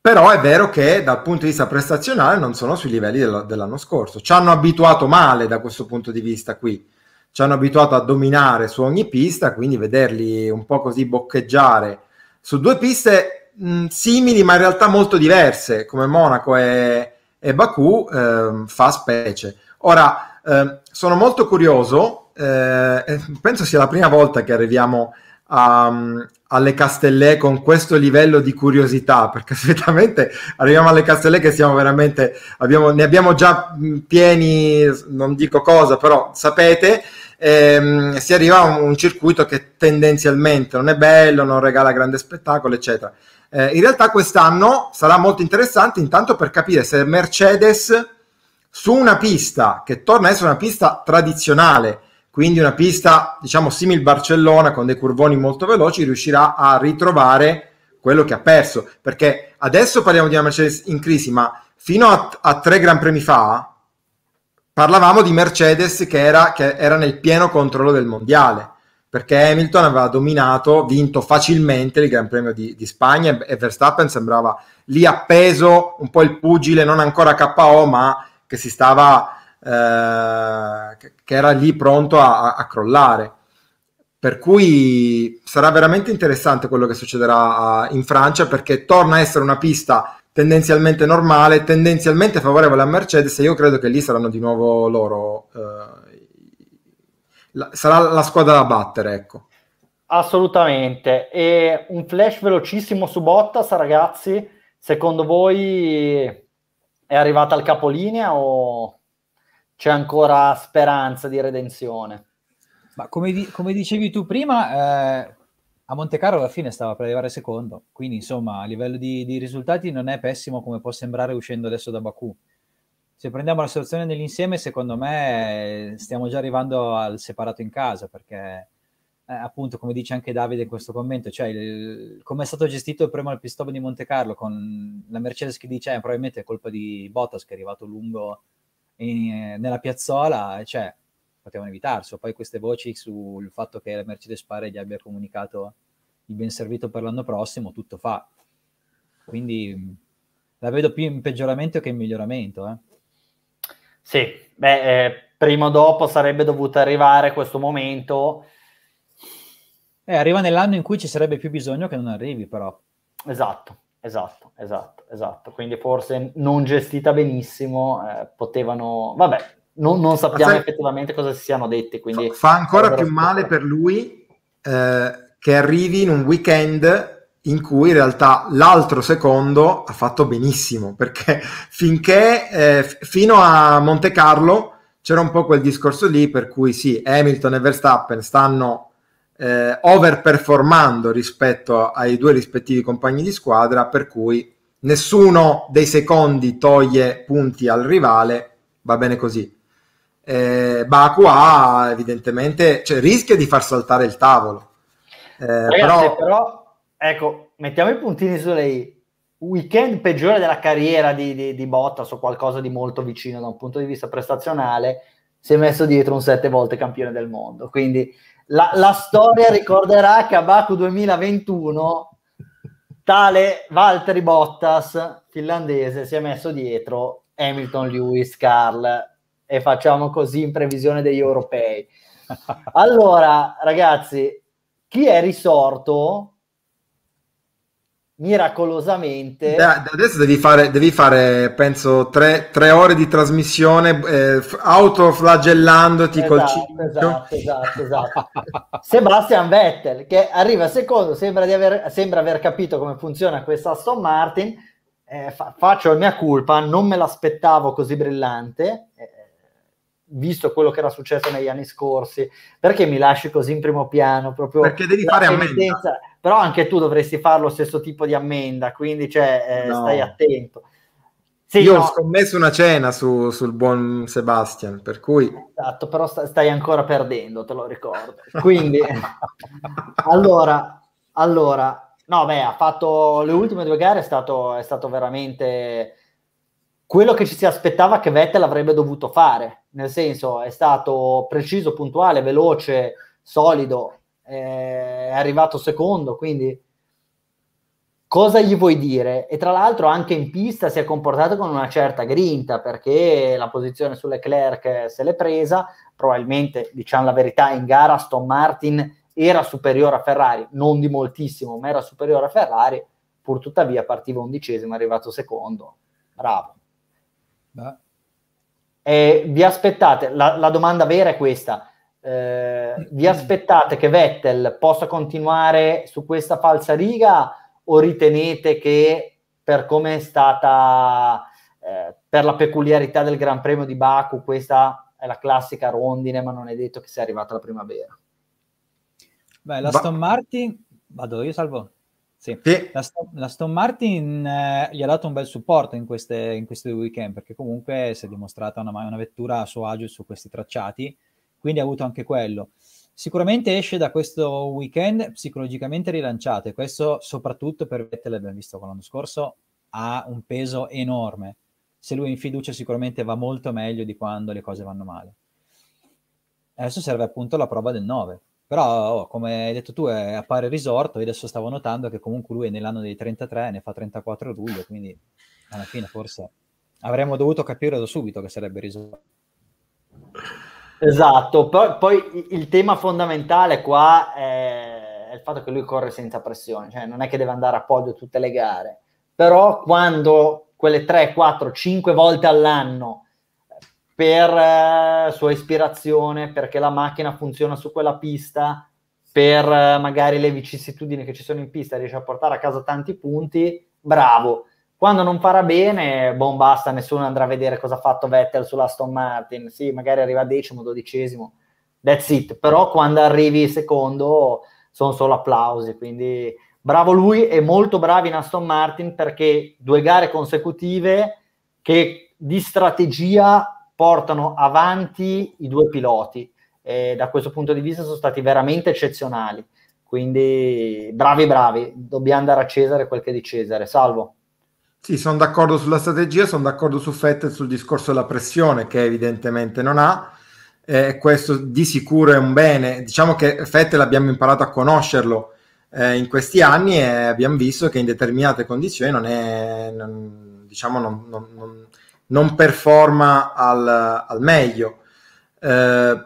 però è vero che dal punto di vista prestazionale non sono sui livelli dell'anno scorso, ci hanno abituato male da questo punto di vista qui ci hanno abituato a dominare su ogni pista, quindi vederli un po' così boccheggiare su due piste mh, simili ma in realtà molto diverse come Monaco e, e Baku eh, fa specie. Ora eh, sono molto curioso, eh, penso sia la prima volta che arriviamo a, um, alle Castellè con questo livello di curiosità, perché solitamente arriviamo alle Castellè che siamo veramente, abbiamo, ne abbiamo già pieni, non dico cosa, però sapete, ehm, si arriva a un, circuito che tendenzialmente non è bello, non regala grande spettacolo, eccetera. Eh, in realtà quest'anno sarà molto interessante intanto per capire se Mercedes su una pista che torna a essere una pista tradizionale, quindi una pista diciamo simile Barcellona con dei curvoni molto veloci, riuscirà a ritrovare quello che ha perso, perché adesso parliamo di una Mercedes in crisi, ma fino a, a tre Gran Premi fa parlavamo di Mercedes che era, che era nel pieno controllo del mondiale perché Hamilton aveva dominato, vinto facilmente il Gran Premio di, di, Spagna e Verstappen sembrava lì appeso un po' il pugile, non ancora KO, ma che si stava, eh, che era lì pronto a, a, crollare. Per cui sarà veramente interessante quello che succederà eh, in Francia perché torna a essere una pista tendenzialmente normale, tendenzialmente favorevole a Mercedes e io credo che lì saranno di nuovo loro, eh, la, sarà la squadra da battere, ecco. Assolutamente, e un flash velocissimo su Bottas ragazzi, secondo voi è arrivata al capolinea o c'è ancora speranza di redenzione? Ma come, di- come dicevi tu prima, eh a Monte Carlo alla fine stava per arrivare secondo, quindi insomma a livello di, di risultati non è pessimo come può sembrare uscendo adesso da Baku. Se prendiamo la situazione nell'insieme, secondo me stiamo già arrivando al separato in casa, perché eh, appunto come dice anche Davide in questo commento, cioè come è stato gestito il primo al pit di Monte Carlo con la Mercedes che dice eh, probabilmente è colpa di Bottas che è arrivato lungo in, nella piazzola, cioè potevano evitarselo. Poi queste voci sul fatto che la Mercedes Pare gli abbia comunicato il ben servito per l'anno prossimo, tutto fa. Quindi la vedo più in peggioramento che in miglioramento. Eh. Sì, beh, eh, prima o dopo sarebbe dovuto arrivare questo momento. Eh, arriva nell'anno in cui ci sarebbe più bisogno che non arrivi, però. Esatto, esatto, esatto, esatto. Quindi forse non gestita benissimo, eh, potevano... Vabbè, non, non sappiamo Azzai... effettivamente cosa si siano detti. Quindi fa, ancora più male per lui eh, che arrivi in un weekend in cui in realtà l'altro secondo ha fatto benissimo perché finché eh, f- fino a Monte Carlo c'era un po' quel discorso lì per cui sì, Hamilton e Verstappen stanno eh, overperformando rispetto ai due rispettivi compagni di squadra, per cui nessuno dei secondi toglie punti al rivale, va bene così eh, Baku ha evidentemente, cioè, rischia di far saltare il tavolo. Eh, Ragazzi, però... però... ecco, mettiamo i puntini sulle i. Weekend peggiore della carriera di, di, di Bottas o qualcosa di molto vicino da un punto di vista prestazionale, si è messo dietro un sette volte campione del mondo. Quindi la, la storia ricorderà che a Baku 2021 tale Valtteri Bottas, finlandese, si è messo dietro Hamilton, Lewis, Carl, e facciamo così in previsione degli europei. Allora, ragazzi, chi è risorto miracolosamente. Da, adesso devi fare, devi fare penso, tre, tre ore di trasmissione eh, autoflagellandoti esatto, col cibo. Esatto, esatto, esatto. Sebastian Vettel, che arriva secondo, sembra, di aver, sembra aver capito come funziona questa Aston Martin. Eh, fa, faccio la mia colpa, non me l'aspettavo così brillante. Eh, visto quello che era successo negli anni scorsi, perché mi lasci così in primo piano? Proprio perché devi fare ammenda. Però anche tu dovresti fare lo stesso tipo di ammenda, quindi cioè, eh, no. stai attento. Sì, Io no. ho scommesso una cena su, sul buon Sebastian, per cui... Esatto, però stai ancora perdendo, te lo ricordo. Quindi, allora, allora, no beh, ha fatto le ultime due gare, è stato, è stato veramente quello che ci si aspettava che Vettel avrebbe dovuto fare, nel senso è stato preciso, puntuale, veloce, solido, eh, è arrivato secondo, quindi cosa gli vuoi dire? E tra l'altro anche in pista si è comportato con una certa grinta perché la posizione su Leclerc se l'è presa, probabilmente diciamo la verità in gara Aston Martin era superiore a Ferrari, non di moltissimo, ma era superiore a Ferrari, pur tuttavia partiva undicesimo, è arrivato secondo, bravo. E vi aspettate, la, la, domanda vera è questa, eh, vi aspettate che Vettel possa continuare su questa falsa riga o ritenete che per come è stata, eh, per la peculiarità del Gran Premio di Baku, questa è la classica rondine, ma non è detto che sia arrivata la primavera? Beh, la Aston Martin, vado io salvo. Sì. sì. La, la Stone Martin eh, gli ha dato un bel supporto in, queste, in questi due weekend perché comunque si è dimostrata una, una, vettura a suo agio su questi tracciati, quindi ha avuto anche quello. Sicuramente esce da questo weekend psicologicamente rilanciato e questo soprattutto per Vettel, l'abbiamo visto con l'anno scorso, ha un peso enorme. Se lui è in fiducia sicuramente va molto meglio di quando le cose vanno male. Adesso serve appunto la prova del 9 però, oh, come hai detto tu, è, eh, appare risorto. Io adesso stavo notando che comunque lui è nell'anno dei 33, ne fa 34 luglio, quindi alla fine forse avremmo dovuto capire da subito che sarebbe risorto. Esatto, poi, poi il tema fondamentale qua è il fatto che lui corre senza pressione, cioè non è che deve andare a podio tutte le gare, però quando quelle 3, 4, 5 volte all'anno per eh, sua ispirazione, perché la macchina funziona su quella pista, per eh, magari le vicissitudini che ci sono in pista, riesce a portare a casa tanti punti, bravo. Quando non farà bene, bon basta, nessuno andrà a vedere cosa ha fatto Vettel sull'Aston Martin. Sì, magari arriva decimo, dodicesimo, that's it. Però quando arrivi secondo sono solo applausi, quindi bravo lui e molto bravi in Aston Martin perché due gare consecutive che di strategia portano avanti i due piloti e da questo punto di vista sono stati veramente eccezionali. Quindi bravi, bravi, dobbiamo dare a Cesare quel che è di Cesare. Salvo. Sì, sono d'accordo sulla strategia, sono d'accordo su Fettel sul discorso della pressione che evidentemente non ha. Eh, questo di sicuro è un bene. Diciamo che Fettel abbiamo imparato a conoscerlo eh, in questi anni e abbiamo visto che in determinate condizioni non è, non, diciamo, non, non, non performa al, al meglio. Eh,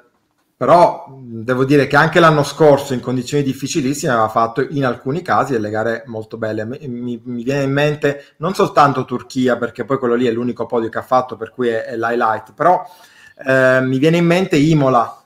però devo dire che anche l'anno scorso in condizioni difficilissime aveva fatto in alcuni casi delle gare molto belle. Mi, mi viene in mente non soltanto Turchia, perché poi quello lì è l'unico podio che ha fatto, per cui è, è l'highlight, però eh, mi viene in mente Imola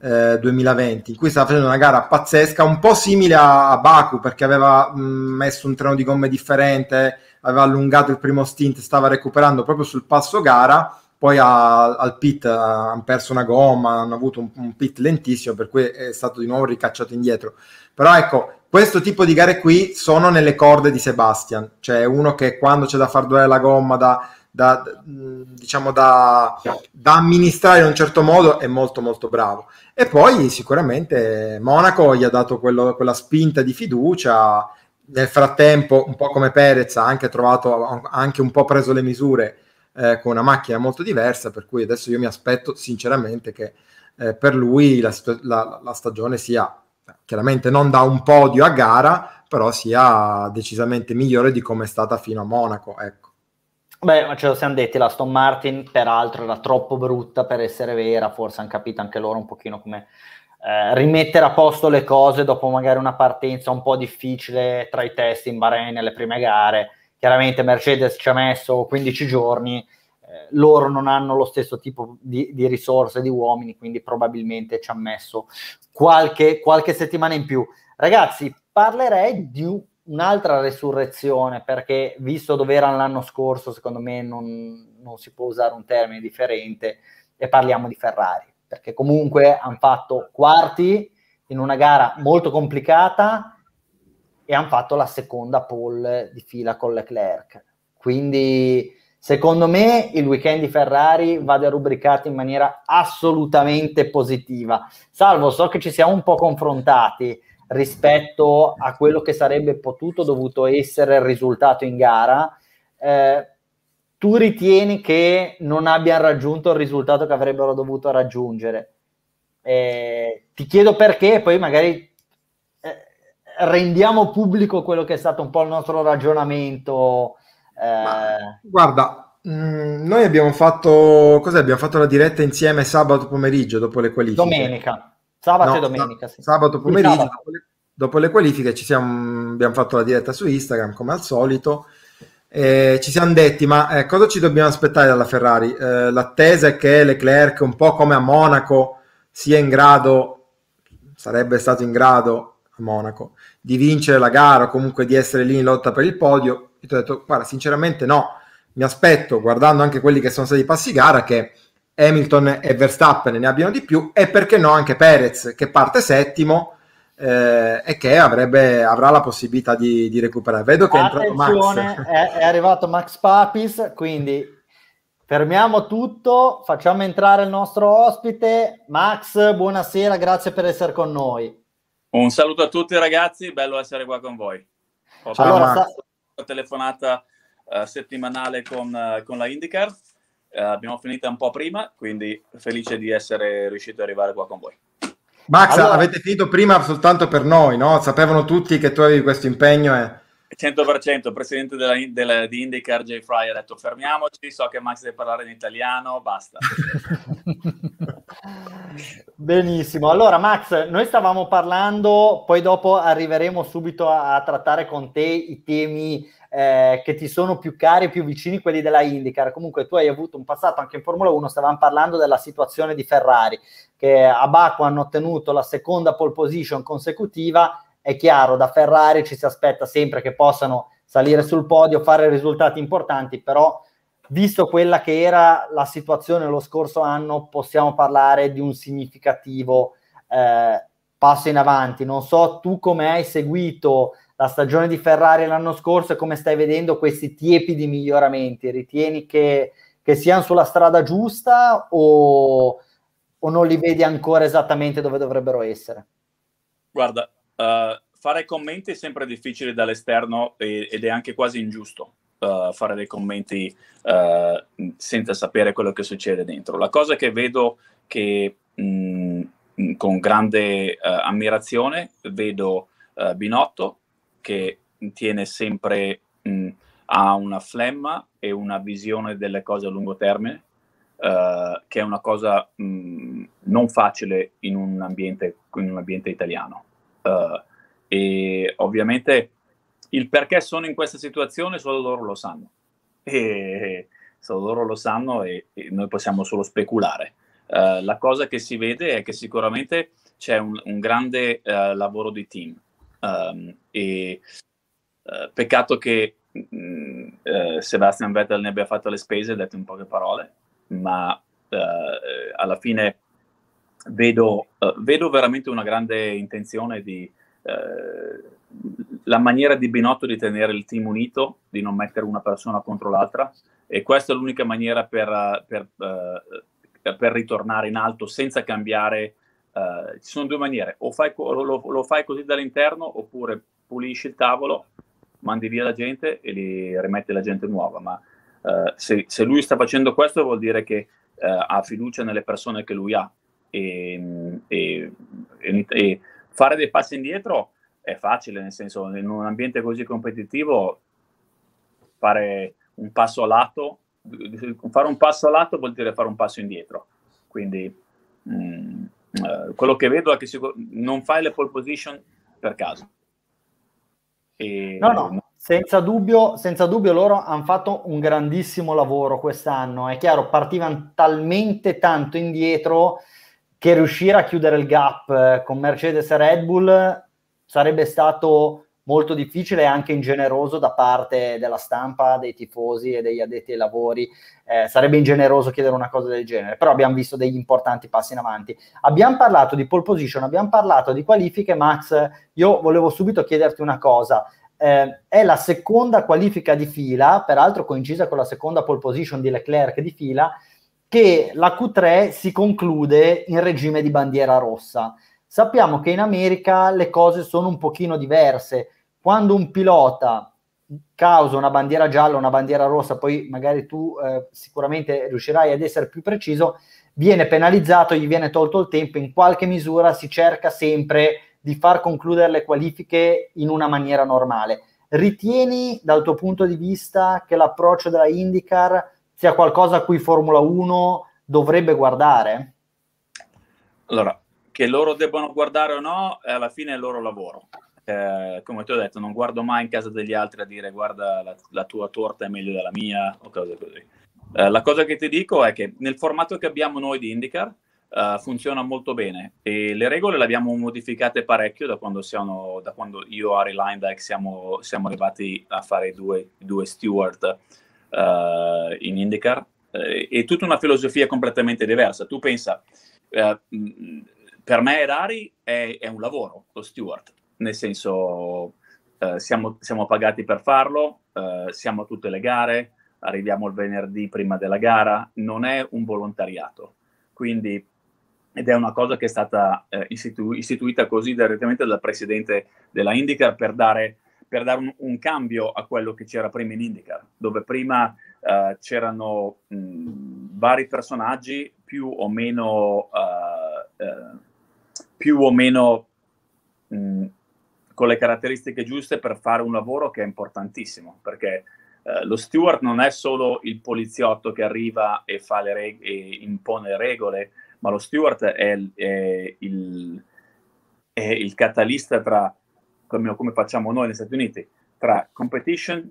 eh, 2020, in cui stava facendo una gara pazzesca, un po' simile a, a Baku, perché aveva mh, mm, messo un treno di gomme differente, aveva allungato il primo stint, stava recuperando proprio sul passo gara, poi a, al pit eh, hanno perso una gomma, hanno avuto un, un pit lentissimo, per cui è stato di nuovo ricacciato indietro. Però ecco, questo tipo di gare qui sono nelle corde di Sebastian, cioè uno che quando c'è da far durare la gomma, da, da, diciamo da, da, amministrare in un certo modo è molto molto bravo. E poi sicuramente Monaco gli ha dato quello, quella spinta di fiducia nel frattempo, un po' come Perez, ha anche trovato, ha anche un po' preso le misure eh, con una macchina molto diversa, per cui adesso io mi aspetto sinceramente che eh, per lui la, la, la, stagione sia chiaramente non da un podio a gara, però sia decisamente migliore di come è stata fino a Monaco. Ecco. Beh, ma ce lo siamo detti, la Stone Martin peraltro era troppo brutta per essere vera, forse hanno capito anche loro un pochino come eh, rimettere a posto le cose dopo magari una partenza un po' difficile tra i test in Bahrain nelle prime gare. Chiaramente Mercedes ci ha messo 15 giorni, eh, loro non hanno lo stesso tipo di, di, risorse di uomini, quindi probabilmente ci ha messo qualche, qualche settimana in più. Ragazzi, parlerei di un'altra resurrezione, perché visto dove erano l'anno scorso, secondo me non, non si può usare un termine differente, e parliamo di Ferrari perché comunque hanno fatto quarti in una gara molto complicata e hanno fatto la seconda pole di fila con Leclerc. Quindi secondo me il weekend di Ferrari vada rubricato in maniera assolutamente positiva. Salvo, so che ci siamo un po' confrontati rispetto a quello che sarebbe potuto dovuto essere il risultato in gara. Eh, tu ritieni che non abbiano raggiunto il risultato che avrebbero dovuto raggiungere. Eh, ti chiedo perché, poi magari eh, rendiamo pubblico quello che è stato un po' il nostro ragionamento. Eh. Ma, guarda, mh, mm, noi abbiamo fatto, cos'è? abbiamo fatto la diretta insieme sabato pomeriggio dopo le qualifiche. Domenica, sabato no, e domenica. Sì. Sabato pomeriggio, sabato. Dopo, le, dopo, le, qualifiche, siamo, abbiamo fatto la diretta su Instagram come al solito eh, ci siamo detti, ma eh, cosa ci dobbiamo aspettare dalla Ferrari? Eh, l'attesa è che Leclerc, un po' come a Monaco, sia in grado, sarebbe stato in grado a Monaco, di vincere la gara o comunque di essere lì in lotta per il podio. Io ti ho detto, guarda, sinceramente no, mi aspetto, guardando anche quelli che sono stati i passi gara, che Hamilton e Verstappen ne abbiano di più e perché no anche Perez, che parte settimo eh, e che avrebbe, avrà la possibilità di, di recuperare. Vedo che Attenzione, è entrato Max. È, è arrivato Max Papis, quindi fermiamo tutto, facciamo entrare il nostro ospite. Max, buonasera, grazie per essere con noi. Un saluto a tutti ragazzi, bello essere qua con voi. Ho allora, fatto sta... telefonata uh, settimanale con, uh, con la IndyCar, uh, abbiamo finita un po' prima, quindi felice di essere riuscito ad arrivare qua con voi. Max, allora... avete finito prima soltanto per noi, no? Sapevano tutti che tu avevi questo impegno e... 100%, presidente della, della, di IndyCar Jay Fry ha detto fermiamoci, so che Max deve parlare in italiano, basta. Benissimo, allora Max, noi stavamo parlando, poi dopo arriveremo subito a, a trattare con te i temi eh, che ti sono più cari, e più vicini, quelli della IndyCar. Comunque tu hai avuto un passato anche in Formula 1, stavamo parlando della situazione di Ferrari che a Baku hanno ottenuto la seconda pole position consecutiva, è chiaro, da Ferrari ci si aspetta sempre che possano salire sul podio, fare risultati importanti, però visto quella che era la situazione lo scorso anno, possiamo parlare di un significativo eh, passo in avanti. Non so tu come hai seguito la stagione di Ferrari l'anno scorso e come stai vedendo questi tiepidi miglioramenti. Ritieni che, che siano sulla strada giusta o o non li vedi ancora esattamente dove dovrebbero essere? Guarda, uh, fare commenti è sempre difficile dall'esterno e, ed è anche quasi ingiusto. Uh, fare dei commenti uh, senza sapere quello che succede dentro. La cosa che vedo che mh, mm, con grande ammirazione vedo Binotto che tiene sempre mh, mm, ha una flemma e una visione delle cose a lungo termine eh, che è una cosa mh, non facile in un ambiente, in un ambiente italiano. Eh, e ovviamente il perché sono in questa situazione solo loro lo sanno. E, solo loro lo sanno e, e noi possiamo solo speculare. Uh, la cosa che si vede è che sicuramente c'è un, un grande uh, lavoro di team. Um, e, uh, peccato che mh, Sebastian Vettel ne abbia fatto le spese, detto in poche parole, ma eh, alla fine vedo, eh, vedo, veramente una grande intenzione di eh, la maniera di Binotto di tenere il team unito, di non mettere una persona contro l'altra e questa è l'unica maniera per, per, eh, per ritornare in alto senza cambiare. Eh, ci sono due maniere, o fai, lo, lo fai così dall'interno oppure pulisci il tavolo mandi via la gente e li rimette la gente nuova, ma eh, se, se, lui sta facendo questo vuol dire che eh, ha fiducia nelle persone che lui ha e, e, e, fare dei passi indietro è facile, nel senso in un ambiente così competitivo fare un passo a lato, fare un passo a lato vuol dire fare un passo indietro, quindi mh, mm, eh, quello che vedo è che non fai le pole position per caso. E, no, no. Senza dubbio, senza dubbio loro hanno fatto un grandissimo lavoro quest'anno. È chiaro, partivano talmente tanto indietro che riuscire a chiudere il gap eh, con Mercedes e Red Bull sarebbe stato molto difficile e anche ingeneroso da parte della stampa, dei tifosi e degli addetti ai lavori. Eh, sarebbe ingeneroso chiedere una cosa del genere, però abbiamo visto degli importanti passi in avanti. Abbiamo parlato di pole position, abbiamo parlato di qualifiche, Max, io volevo subito chiederti una cosa eh, è la seconda qualifica di fila, peraltro coincisa con la seconda pole position di Leclerc di fila, che la Q3 si conclude in regime di bandiera rossa. Sappiamo che in America le cose sono un pochino diverse. Quando un pilota causa una bandiera gialla, una bandiera rossa, poi magari tu eh, sicuramente riuscirai ad essere più preciso, viene penalizzato, gli viene tolto il tempo, in qualche misura si cerca sempre di far concludere le qualifiche in una maniera normale. Ritieni dal tuo punto di vista che l'approccio della IndyCar sia qualcosa a cui Formula 1 dovrebbe guardare? Allora, che loro debbano guardare o no, alla fine è il loro lavoro. Eh, come ti ho detto, non guardo mai in casa degli altri a dire guarda la, la tua torta è meglio della mia o cose così. Eh, la cosa che ti dico è che nel formato che abbiamo noi di IndyCar, uh, funziona molto bene e le regole le abbiamo modificate parecchio da quando, siamo, da quando io Ari Lindeck siamo, siamo arrivati a fare due, due steward uh, in IndyCar è eh, tutta una filosofia completamente diversa tu pensa per me Rari è, è un lavoro lo steward nel senso Uh, siamo, siamo, pagati per farlo, uh, siamo a tutte le gare, arriviamo il venerdì prima della gara, non è un volontariato. Quindi ed è una cosa che è stata eh, istitu- istituita così direttamente dal presidente della IndyCar per dare, per dare un, un, cambio a quello che c'era prima in IndyCar, dove prima eh, c'erano mh, vari personaggi più o meno, uh, uh, più o meno mh, con le caratteristiche giuste per fare un lavoro che è importantissimo, perché Uh, lo steward non è solo il poliziotto che arriva e, reg- e impone le regole, ma lo steward è, è, il, è il, catalista tra, come, come, facciamo noi negli Stati Uniti, tra competition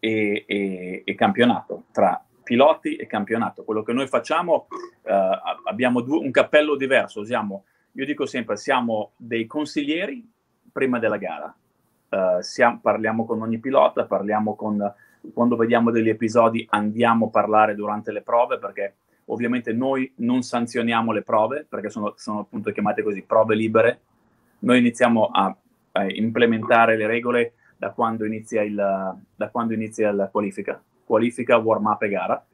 e, e, e, campionato, tra piloti e campionato. Quello che noi facciamo, eh, abbiamo due, un cappello diverso, usiamo, io dico sempre, siamo dei consiglieri prima della gara. Eh, siamo, parliamo con ogni pilota, parliamo con quando vediamo degli episodi andiamo a parlare durante le prove perché Ovviamente noi non sanzioniamo le prove, perché sono, sono appunto chiamate così prove libere. Noi iniziamo a, a implementare le regole da quando inizia, il, da quando inizia la qualifica, qualifica, warm-up e gara.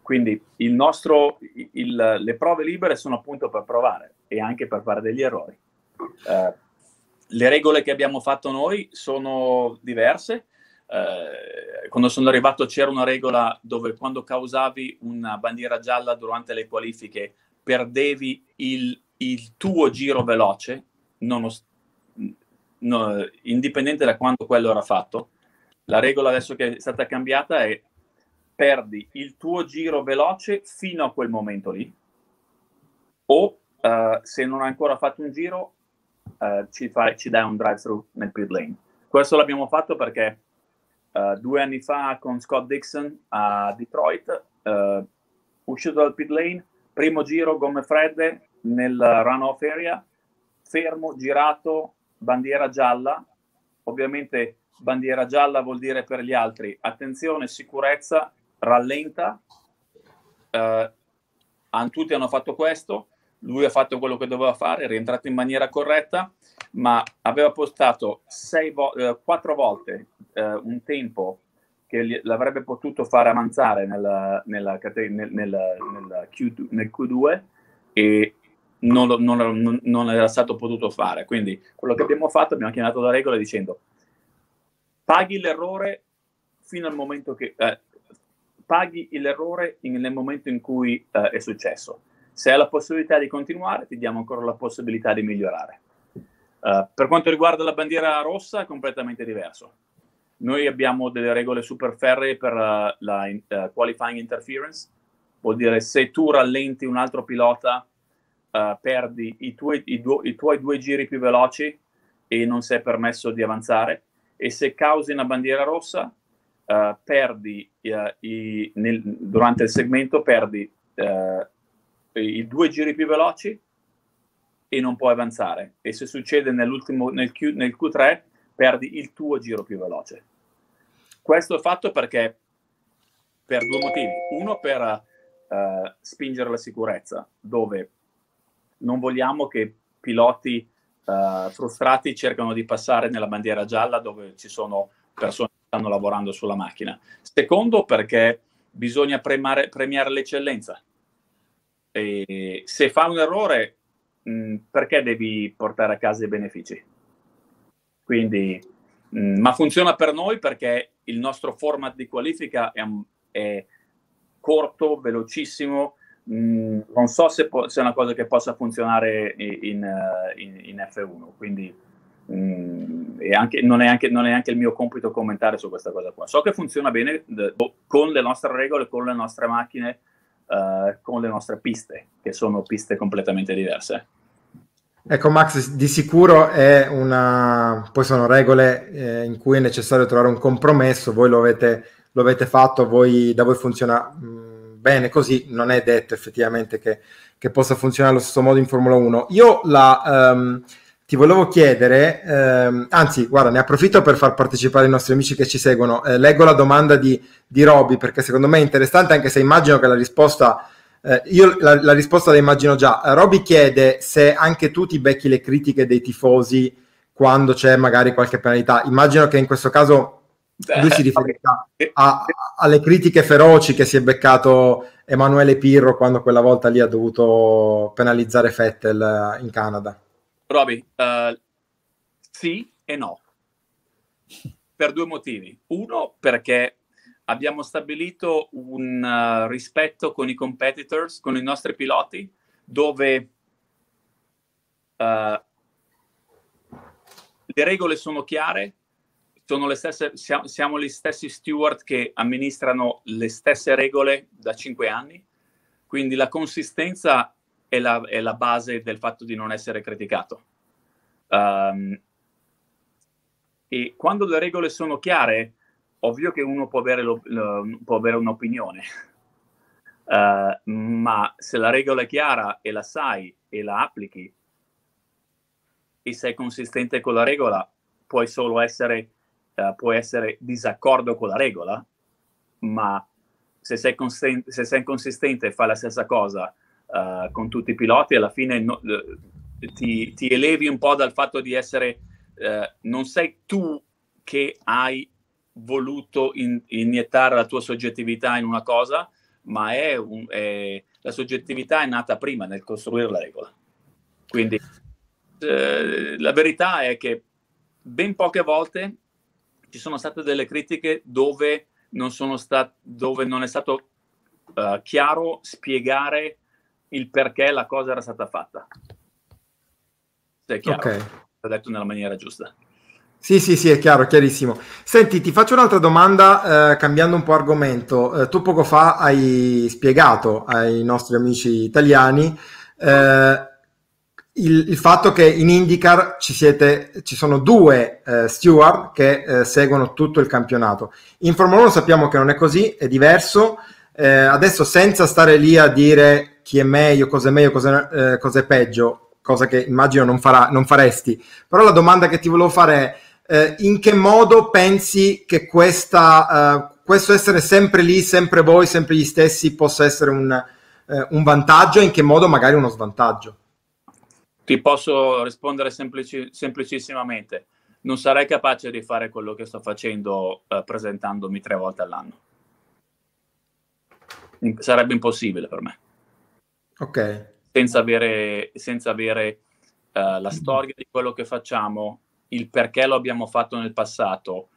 Quindi il nostro, il, le prove libere sono appunto per provare e anche per fare degli errori. Eh, le regole che abbiamo fatto noi sono diverse, eh, quando sono arrivato c'era una regola dove quando causavi una bandiera gialla durante le qualifiche perdevi il, il tuo giro veloce, nonost- no, indipendente da quanto quello era fatto. La regola adesso che è stata cambiata è perdi il tuo giro veloce fino a quel momento lì o uh, se non hai ancora fatto un giro uh, ci, fai, ci dai un drive through nel pit lane. Questo l'abbiamo fatto perché eh, due anni fa con Scott Dixon a Detroit, uh, uscito dal pit lane, primo giro gomme fredde nel runoff area, fermo, girato, bandiera gialla, ovviamente bandiera gialla vuol dire per gli altri attenzione, sicurezza, rallenta, uh, tutti hanno fatto questo, lui ha fatto quello che doveva fare, è rientrato in maniera corretta, ma aveva postato vo- eh, quattro volte eh, un tempo che li- l'avrebbe potuto fare avanzare nella, nella, nel, nella, nella Q2, nel Q2 e non, non, non, non, era stato potuto fare. Quindi quello che abbiamo fatto, abbiamo chiamato la regola dicendo paghi l'errore fino al momento che... Eh, paghi l'errore in, nel momento in cui eh, è successo se hai la possibilità di continuare, ti diamo ancora la possibilità di migliorare. Uh, per quanto riguarda la bandiera rossa, è completamente diverso. Noi abbiamo delle regole super ferree per uh, la in, uh, qualifying interference, vuol dire se tu rallenti un altro pilota, perdi i tuoi, i, du- i tuoi due giri più veloci e non sei permesso di avanzare. E se causi una bandiera rossa, Uh, perdi uh, i, nel, durante il segmento perdi uh, i due giri più veloci e non puoi avanzare. E se succede nell'ultimo, nel, Q, nel Q3, perdi il tuo giro più veloce. Questo è fatto perché per due motivi. Uno per uh, spingere la sicurezza, dove non vogliamo che piloti uh, frustrati cercano di passare nella bandiera gialla dove ci sono persone che stanno lavorando sulla macchina. Secondo perché bisogna premare, premiare l'eccellenza e se fa un errore, mh, mm, perché devi portare a casa i benefici? Quindi, mh, mm, ma funziona per noi perché il nostro format di qualifica è, è corto, velocissimo. Mh, mm, non so se, po- se, è una cosa che possa funzionare eh, in, in, in F1, quindi e anche, non, è anche, non, è anche, il mio compito commentare su questa cosa qua. So che funziona bene boh, con le nostre regole, con le nostre macchine, uh, con le nostre piste, che sono piste completamente diverse. Ecco Max, di sicuro è una... poi sono regole eh, in cui è necessario trovare un compromesso, voi lo avete, lo avete fatto, voi, da voi funziona mh, mm, bene così, non è detto effettivamente che, che, possa funzionare allo stesso modo in Formula 1. Io la... Um, ti volevo chiedere, ehm, anzi, guarda, ne approfitto per far partecipare i nostri amici che ci seguono. Eh, leggo la domanda di, di Roby perché secondo me è interessante, anche se immagino che la risposta. Eh, io la, la, risposta la immagino già. Uh, Roby chiede se anche tu ti becchi le critiche dei tifosi quando c'è magari qualche penalità. Immagino che in questo caso eh, lui si riferisca alle critiche feroci che si è beccato Emanuele Pirro quando quella volta lì ha dovuto penalizzare Fettel eh, in Canada. Roby, uh, eh, sì e no. Per due motivi. Uno, perché abbiamo stabilito un uh, rispetto con i competitors, con i nostri piloti, dove uh, le regole sono chiare, sono stesse, siamo, siamo, gli stessi steward che amministrano le stesse regole da cinque anni, quindi la consistenza è la, è la base del fatto di non essere criticato. Um, e quando le regole sono chiare, ovvio che uno può avere, lo, lo, può avere un'opinione, uh, ma se la regola è chiara e la sai e la applichi e sei consistente con la regola, puoi solo essere, uh, puoi essere disaccordo con la regola, ma se sei, consistente, se sei consistente e fai la stessa cosa uh, con tutti i piloti, alla fine no, eh, ti, ti, elevi un po' dal fatto di essere, uh, non sei tu che hai voluto in, iniettare la tua soggettività in una cosa, ma è un, è, la soggettività è nata prima nel costruire la regola. Quindi eh, la verità è che ben poche volte ci sono state delle critiche dove non, stat- dove non è stato uh, chiaro spiegare il perché la cosa era stata fatta. Se è chiaro, okay. è detto nella maniera giusta. Sì, sì, sì, è chiaro, chiarissimo. Senti, ti faccio un'altra domanda eh, cambiando un po' argomento. Eh, tu poco fa hai spiegato ai nostri amici italiani eh, il, il, fatto che in IndyCar ci, siete, ci sono due eh, steward che eh, seguono tutto il campionato. In Formula 1 sappiamo che non è così, è diverso eh, adesso senza stare lì a dire chi è meglio, cosa è meglio, cosa, eh, cosa è peggio, cosa che immagino non, farà, non, faresti, però la domanda che ti volevo fare è eh, in che modo pensi che questa, eh, questo essere sempre lì, sempre voi, sempre gli stessi possa essere un, eh, un vantaggio e in che modo magari uno svantaggio? Ti posso rispondere semplici, semplicissimamente. Non sarei capace di fare quello che sto facendo eh, presentandomi tre volte all'anno sarebbe impossibile per me. Ok. Senza avere, senza avere uh, la storia di quello che facciamo, il perché lo abbiamo fatto nel passato,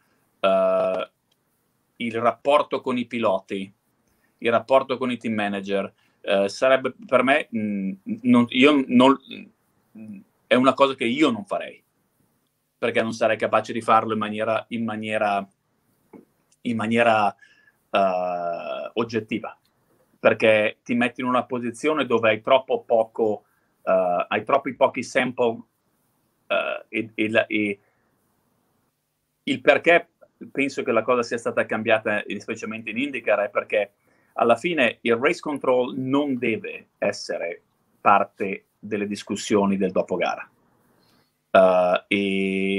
uh, il rapporto con i piloti, il rapporto con i team manager, uh, sarebbe per me, mh, mm, non, io non, mh, è una cosa che io non farei, perché non sarei capace di farlo in maniera, in maniera, in maniera oggettiva perché ti metti in una posizione dove hai troppo poco, uh, hai troppi pochi sample uh, e, e, e, il perché penso che la cosa sia stata cambiata specialmente in IndyCar è perché alla fine il race control non deve essere parte delle discussioni del dopogara. Uh, eh,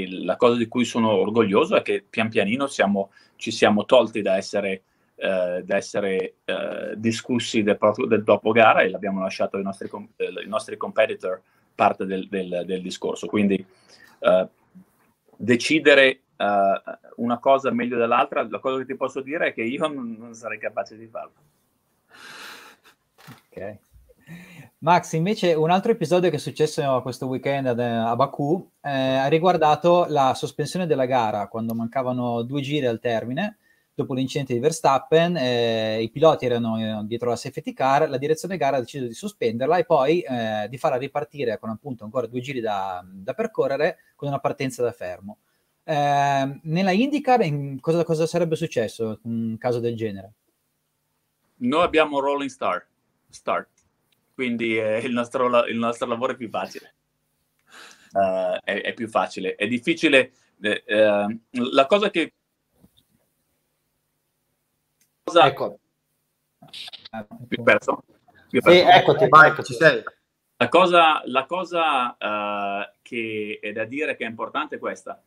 e la cosa di cui sono orgoglioso è che pian pianino siamo, ci siamo tolti da essere eh, da essere eh, discussi del, del dopo gara e l'abbiamo lasciato ai nostri, com- eh, ai nostri competitor parte del, del, del discorso. Quindi eh, decidere eh, una cosa meglio dell'altra, la cosa che ti posso dire è che io non, non sarei capace di farlo. Ok. Max, invece un altro episodio che è successo questo weekend eh, a Baku eh, ha riguardato la sospensione della gara quando mancavano due giri al termine dopo l'incidente di Verstappen, eh, i piloti erano eh, dietro la safety car, la direzione gara ha deciso di sospenderla e poi eh, di farla ripartire con appunto ancora due giri da, da percorrere con una partenza da fermo. Eh, nella IndyCar in cosa, cosa, sarebbe successo in un caso del genere? Noi abbiamo Rolling Star, Start, quindi eh, il nostro, il, nostro, lavoro è più facile. Uh, è, è, più facile, è difficile. Uh, la cosa che Cosa... Ecco. Mi ho perso. Mi perso. Sì, eccoti, vai, ecco, ci sei. La cosa, la cosa uh, che è da dire che è importante è questa.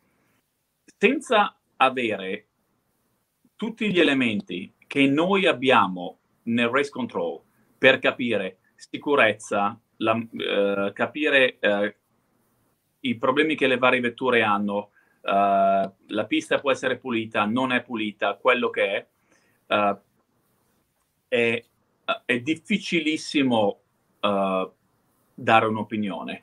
Senza avere tutti gli elementi che noi abbiamo nel race control per capire sicurezza, la, uh, capire uh, i problemi che le varie vetture hanno, la pista può essere pulita, non è pulita, quello che è, uh, è, è, difficilissimo uh, dare un'opinione.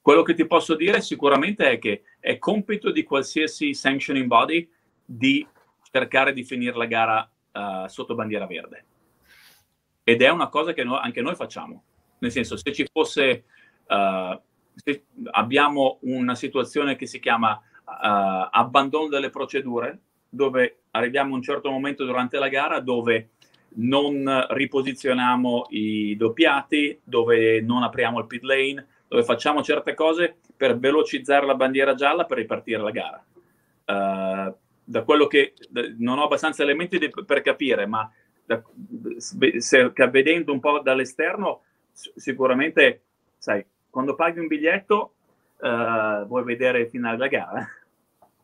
Quello che ti posso dire sicuramente è che è compito di qualsiasi sanctioning body di cercare di finire la gara uh, sotto bandiera verde. Ed è una cosa che no, anche noi facciamo. Nel senso, se ci fosse, uh, se abbiamo una situazione che si chiama abbandono delle procedure, dove arriviamo a un certo momento durante la gara dove non riposizioniamo i doppiati, dove non apriamo il pit lane, dove facciamo certe cose per velocizzare la bandiera gialla per ripartire la gara. Uh, da quello che da, non ho abbastanza elementi di, per capire, ma da, se, vedendo un po' dall'esterno, sicuramente, sai, quando paghi un biglietto uh, vuoi vedere il finale della gara.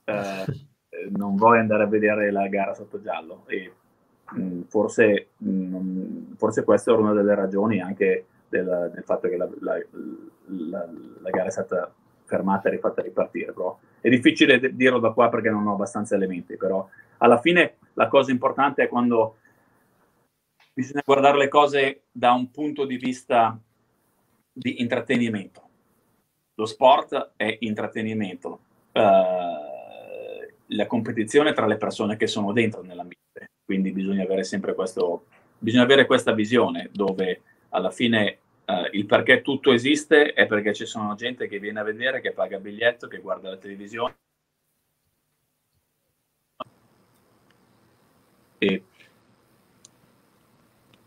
Uh, non vuoi andare a vedere la gara sotto giallo e mh, mm, forse, mh, mm, forse, questa è una delle ragioni anche del, del fatto che la, la, la, la, gara è stata fermata e rifatta ripartire. Però è difficile de- dirlo da qua perché non ho abbastanza elementi, però alla fine la cosa importante è quando bisogna guardare le cose da un punto di vista di intrattenimento. Lo sport è intrattenimento. Uh, la competizione tra le persone che sono dentro nell'ambiente. Quindi bisogna avere sempre questo, bisogna avere questa visione dove alla fine eh, il perché tutto esiste è perché ci sono gente che viene a vedere, che paga biglietto, che guarda la televisione. E...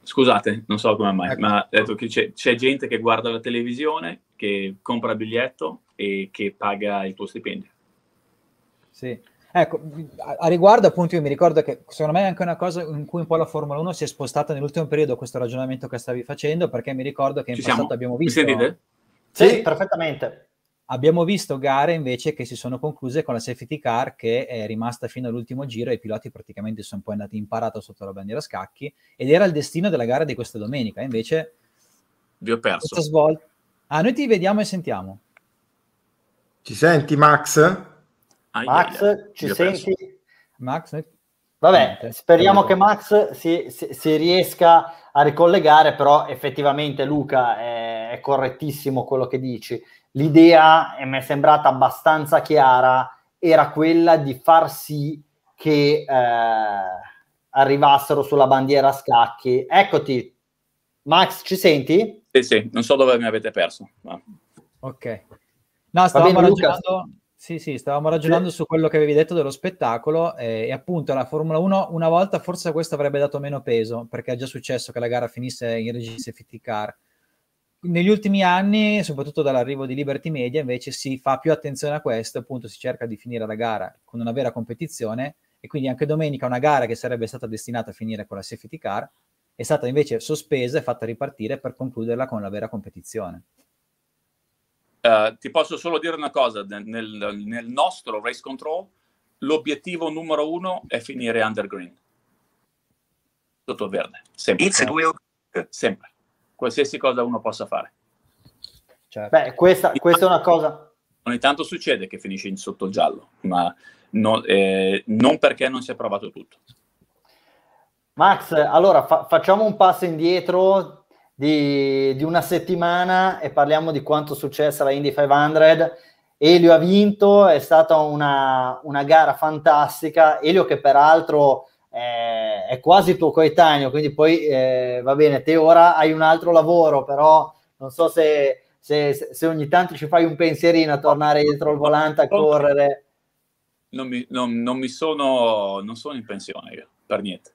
Scusate, non so come mai, ecco. ma detto che c'è, c'è gente che guarda la televisione, che compra biglietto e che paga il tuo stipendio. Sì, Ecco, a riguardo appunto io mi ricordo che secondo me è anche una cosa in cui un po' la Formula 1 si è spostata nell'ultimo periodo questo ragionamento che stavi facendo, perché mi ricordo che in Ci passato siamo. abbiamo visto... Mi sentite? Sì, sì, perfettamente. Abbiamo visto gare invece che si sono concluse con la safety car che è rimasta fino all'ultimo giro e i piloti praticamente sono poi andati in parata sotto la bandiera a scacchi ed era il destino della gara di questa domenica. Invece... Vi ho perso. Questa svolta... Ah, noi ti vediamo e sentiamo. Ci senti Max? Ai, Max, ai, ci senti? Max? Eh? Vabbè, speriamo che Max si, si, si, riesca a ricollegare, però effettivamente Luca è, è correttissimo quello che dici. L'idea, e mi è sembrata abbastanza chiara, era quella di far sì che eh, arrivassero sulla bandiera a scacchi. Eccoti, Max, ci senti? Sì, sì, non so dove mi avete perso. Ma... Ok. No, stavamo bene, ragionando, sì, sì, stavamo ragionando sì. su quello che avevi detto dello spettacolo eh, e appunto la Formula 1 una volta forse questo avrebbe dato meno peso perché è già successo che la gara finisse in regime safety car. Negli ultimi anni, soprattutto dall'arrivo di Liberty Media, invece si fa più attenzione a questo, appunto si cerca di finire la gara con una vera competizione e quindi anche domenica una gara che sarebbe stata destinata a finire con la safety car è stata invece sospesa e fatta ripartire per concluderla con la vera competizione. Eh, ti posso solo dire una cosa, nel, nel, nostro race control l'obiettivo numero uno è finire under green, sotto il verde, sempre. It's sempre. Eh. sempre, qualsiasi cosa uno possa fare. Certo. Beh, questa, questa, è una cosa... Ogni tanto succede che finisci sotto il giallo, ma non, eh, non perché non si è provato tutto. Max, allora fa- facciamo un passo indietro, di, di, una settimana e parliamo di quanto è successo alla Indy 500. Elio ha vinto, è stata una, una gara fantastica. Elio che peraltro eh, è quasi tuo coetaneo, quindi poi eh, va bene, te ora hai un altro lavoro, però non so se, se, se ogni tanto ci fai un pensierino a tornare dietro il volante a correre. Non mi, non, non mi sono, non sono in pensione io, per niente.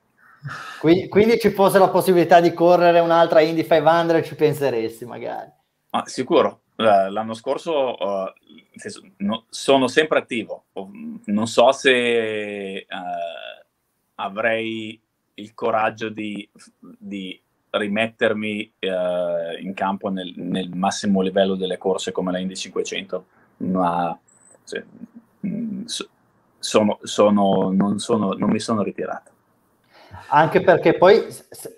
Quindi, quindi, ci fosse la possibilità di correre un'altra Indy 500 ci penseresti magari. Ah, sicuro, l'anno scorso uh, sono sempre attivo, non so se uh, avrei il coraggio di, di rimettermi uh, in campo nel, nel, massimo livello delle corse come la Indy 500, ma cioè, sono, sono, non, sono, non mi sono ritirato anche perché poi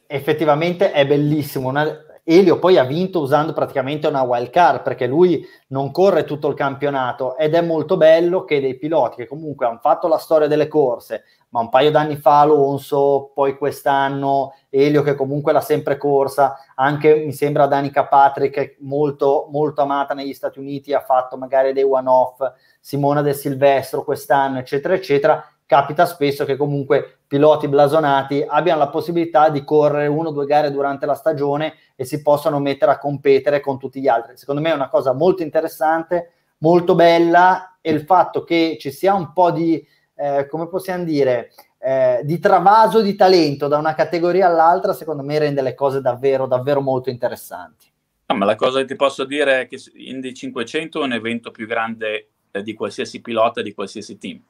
effettivamente è bellissimo. Una, Elio poi ha vinto usando praticamente una wild card perché lui non corre tutto il campionato ed è molto bello che dei piloti che comunque hanno fatto la storia delle corse, ma un paio d'anni fa Alonso, poi quest'anno Elio che comunque l'ha sempre corsa, anche mi sembra Danica Patrick molto, molto amata negli Stati Uniti, ha fatto magari dei one-off, Simona De Silvestro quest'anno, eccetera, eccetera. Capita spesso che comunque piloti blasonati abbiano la possibilità di correre uno o due gare durante la stagione e si possano mettere a competere con tutti gli altri. Secondo me è una cosa molto interessante, molto bella e il fatto che ci sia un po' di, eh, come possiamo dire, eh, di travaso di talento da una categoria all'altra, secondo me rende le cose davvero, davvero molto interessanti. No, ma la cosa che ti posso dire è che Indy 500 è un evento più grande eh, di qualsiasi pilota, di qualsiasi team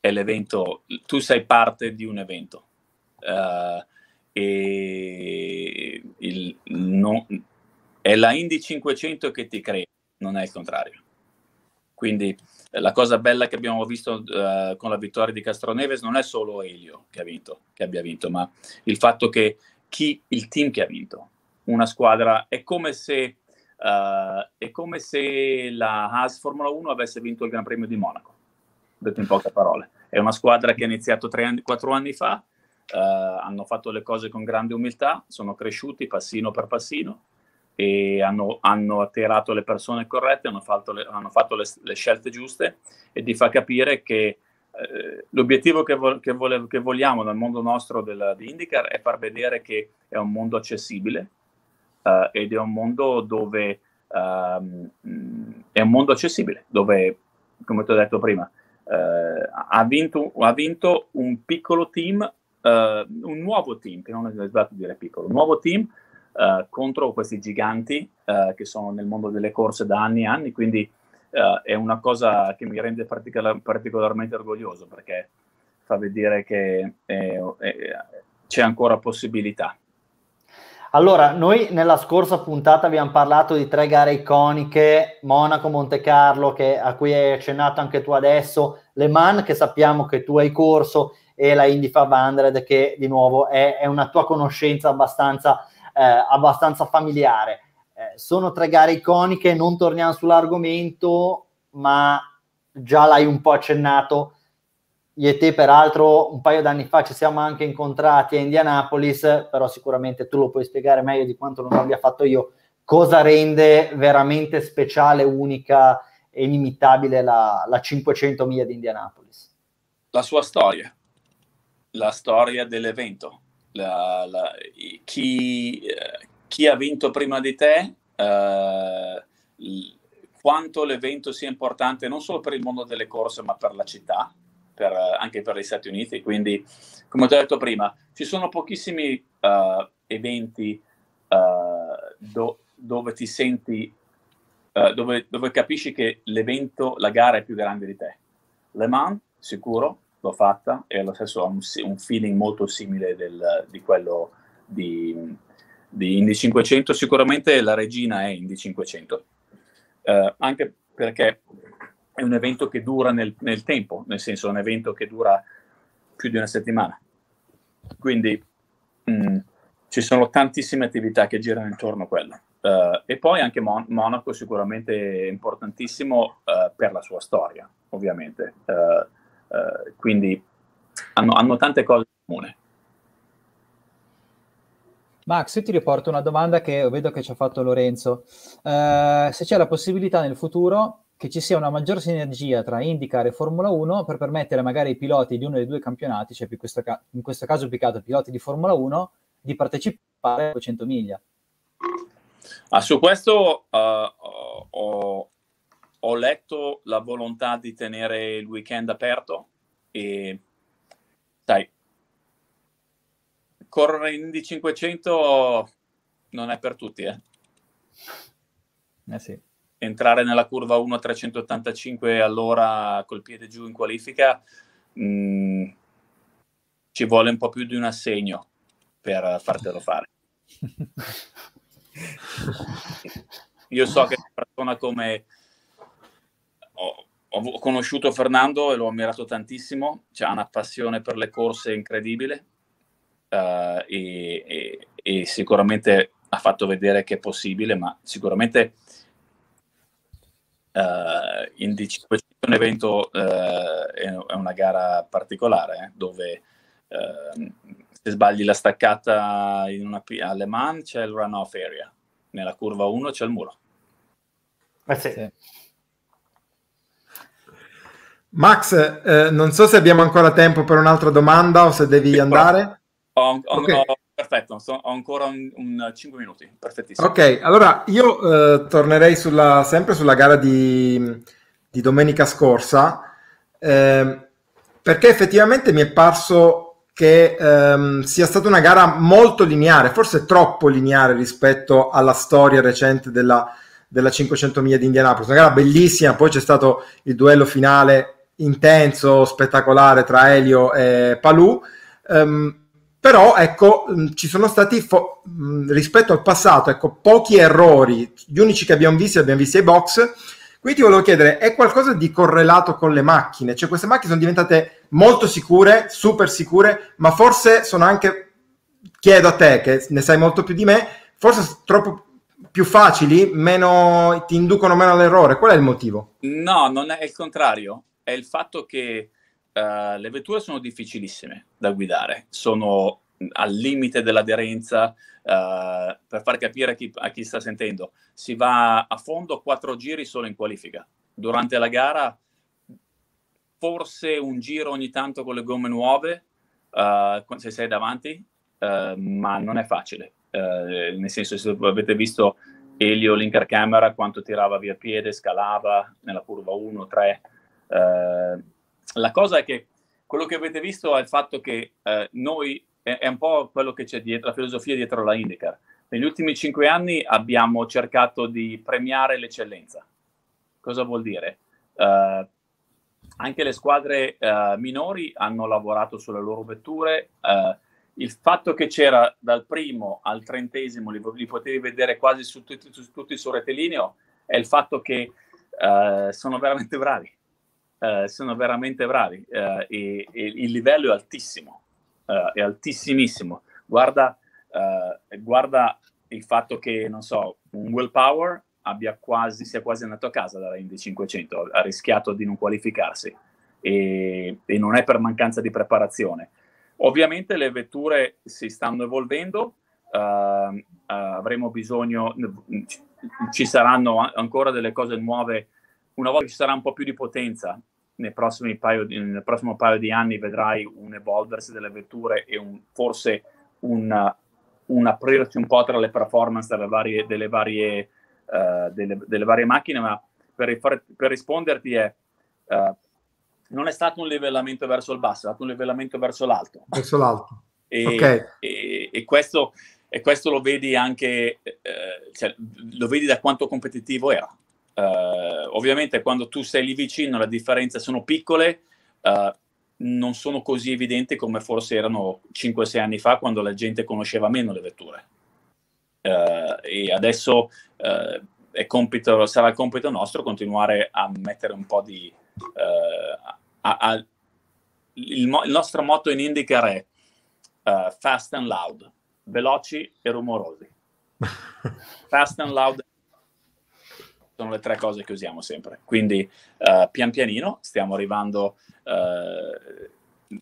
è l'evento, tu sei parte di un evento. Uh, e il, no, è la Indy 500 che ti crea, non è il contrario. Quindi eh, la cosa bella che abbiamo visto uh, con la vittoria di Castroneves non è solo Elio che, ha vinto, che abbia vinto, ma il fatto che chi, il team che ha vinto, una squadra, è come se, uh, è come se la Haas Formula 1 avesse vinto il Gran Premio di Monaco detto in poche parole. È una squadra che ha iniziato 3-4 anni fa, eh, hanno fatto le cose con grande umiltà, sono cresciuti passino per passino e hanno, hanno atterrato le persone corrette, hanno fatto, le, hanno fatto le, le scelte giuste e ti fa capire che eh, l'obiettivo che, vo- che, vole- che, vogliamo dal mondo nostro del, di IndyCar è far vedere che è un mondo accessibile eh, ed è un mondo dove um, è un mondo accessibile, dove, come ti ho detto prima, eh, ha, vinto, ha, vinto, un piccolo team, eh, un nuovo team, che non è sbagliato dire piccolo, un nuovo team eh, contro questi giganti eh, che sono nel mondo delle corse da anni e anni, quindi eh, è una cosa che mi rende particolar- particolarmente orgoglioso perché fa vedere che c'è ancora possibilità. Allora, noi nella scorsa puntata abbiamo parlato di tre gare iconiche, Monaco, Monte Carlo, che, a cui hai accennato anche tu adesso, Le Mans, che sappiamo che tu hai corso, e la Indy 500, che di nuovo è, è una tua conoscenza abbastanza, eh, abbastanza familiare. Eh, sono tre gare iconiche, non torniamo sull'argomento, ma già l'hai un po' accennato, io e te, peraltro, un paio d'anni fa ci siamo anche incontrati a Indianapolis, però sicuramente tu lo puoi spiegare meglio di quanto non abbia fatto io. Cosa rende veramente speciale, unica e inimitabile la, la 500 miglia di Indianapolis? La sua storia, la storia dell'evento, la, la, chi, eh, chi, ha vinto prima di te, eh, quanto l'evento sia importante non solo per il mondo delle corse, ma per la città per, eh, anche per gli Stati Uniti, quindi come ho detto prima, ci sono pochissimi uh, eventi uh, do, dove ti senti, uh, dove, dove, capisci che l'evento, la gara è più grande di te. Le Mans, sicuro, l'ho fatta e allo stesso ho un, un feeling molto simile del, di quello di, di Indy 500, sicuramente la regina è Indy 500, anche perché è un evento che dura nel, nel tempo, nel senso è un evento che dura più di una settimana. Quindi mh, mm, ci sono tantissime attività che girano intorno a quello. Uh, e poi anche Mon- Monaco sicuramente importantissimo uh, per la sua storia, ovviamente. Uh, quindi hanno, hanno tante cose in comune. Max, io ti riporto una domanda che vedo che ci ha fatto Lorenzo. Uh, se c'è la possibilità nel futuro che ci sia una maggior sinergia tra IndyCar e Formula 1 per permettere magari ai piloti di uno dei due campionati, cioè in questo caso piccato piloti di Formula 1, di partecipare a 100 miglia. Ah, su questo uh, ho, ho, letto la volontà di tenere il weekend aperto e sai, correre in Indy 500 non è per tutti, eh? Eh sì entrare nella curva 1 a 385 all'ora col piede giù in qualifica mh, mm, ci vuole un po' più di un assegno per fartelo fare. Io so che una persona come ho, ho, conosciuto Fernando e l'ho ammirato tantissimo, cioè, ha una passione per le corse incredibile uh, e, e, e sicuramente ha fatto vedere che è possibile, ma sicuramente Uh, in 500 eh, è evento, uh, è una gara particolare eh, dove uh, se sbagli la staccata in una, P- alle Mans c'è il runoff area, nella curva 1 c'è il muro. Eh sì. Sì. Max, eh, non so se abbiamo ancora tempo per un'altra domanda o se devi sì, andare. Ho, ho, okay. ho perfetto, so, ho ancora un, un, 5 minuti, perfettissimo. Ok, allora io eh, tornerei sulla, sempre sulla gara di, di domenica scorsa, eh, perché effettivamente mi è parso che ehm, sia stata una gara molto lineare, forse troppo lineare rispetto alla storia recente della, della 500 miglia di Indianapolis, una gara bellissima, poi c'è stato il duello finale intenso, spettacolare tra Elio e Palù. Um, ehm, però ecco, mm, ci sono stati fo- mm, rispetto al passato, ecco, pochi errori, gli unici che abbiamo visto, abbiamo visto i box, quindi ti volevo chiedere, è qualcosa di correlato con le macchine? Cioè queste macchine sono diventate molto sicure, super sicure, ma forse sono anche, chiedo a te che ne sai molto più di me, forse troppo più facili, meno, ti inducono meno all'errore. Qual è il motivo? No, non è, è il contrario, è il fatto che eh, le vetture sono difficilissime da guidare, sono al limite dell'aderenza. Uh, per far capire a chi, a chi, sta sentendo, si va a fondo quattro giri solo in qualifica. Durante la gara, forse un giro ogni tanto con le gomme nuove, uh, se sei davanti, ma non è facile. nel senso, se avete visto Elio Linker quanto tirava via piede, scalava nella curva 1, 3. La cosa è che quello che avete visto è il fatto che eh, noi, è, è, un po' quello che c'è dietro, la filosofia dietro la IndyCar. Negli ultimi cinque anni abbiamo cercato di premiare l'eccellenza. Cosa vuol dire? Uh, anche le squadre uh, minori hanno lavorato sulle loro vetture. Uh, il fatto che c'era dal primo al trentesimo, li, li potevi vedere quasi su tutti, su tutti sul retelineo, è il fatto che sono veramente bravi eh, sono veramente bravi eh, e, e, il livello è altissimo, eh, è altissimissimo. Guarda, eh, guarda, il fatto che, non so, un Willpower abbia quasi, sia quasi andato a casa dalla Indy 500, ha rischiato di non qualificarsi e, e non è per mancanza di preparazione. Ovviamente le vetture si stanno evolvendo, ehm, eh, avremo bisogno, ci saranno ancora delle cose nuove una volta che ci sarà un po' più di potenza, nel prossimo, paio, nel prossimo paio di anni vedrai un evolversi delle vetture e un, forse un, un, aprirci un po' tra le performance delle varie, delle varie, uh, delle, delle varie macchine, ma per, per risponderti è... Uh, non è stato un livellamento verso il basso, è stato un livellamento verso l'alto. Verso l'alto. e, okay. e, e, questo, e questo lo vedi anche, eh, cioè, lo vedi da quanto competitivo era. Uh, ovviamente quando tu sei lì vicino le differenze sono piccole, uh, non sono così evidenti come forse erano 5-6 anni fa quando la gente conosceva meno le vetture. Uh, e adesso compito, sarà compito nostro continuare a mettere un po' di... A, a, il, mo- il, nostro motto in IndyCar è fast and loud, veloci e rumorosi. Fast and loud sono le tre cose che usiamo sempre. Quindi uh, pian pianino stiamo arrivando. Uh,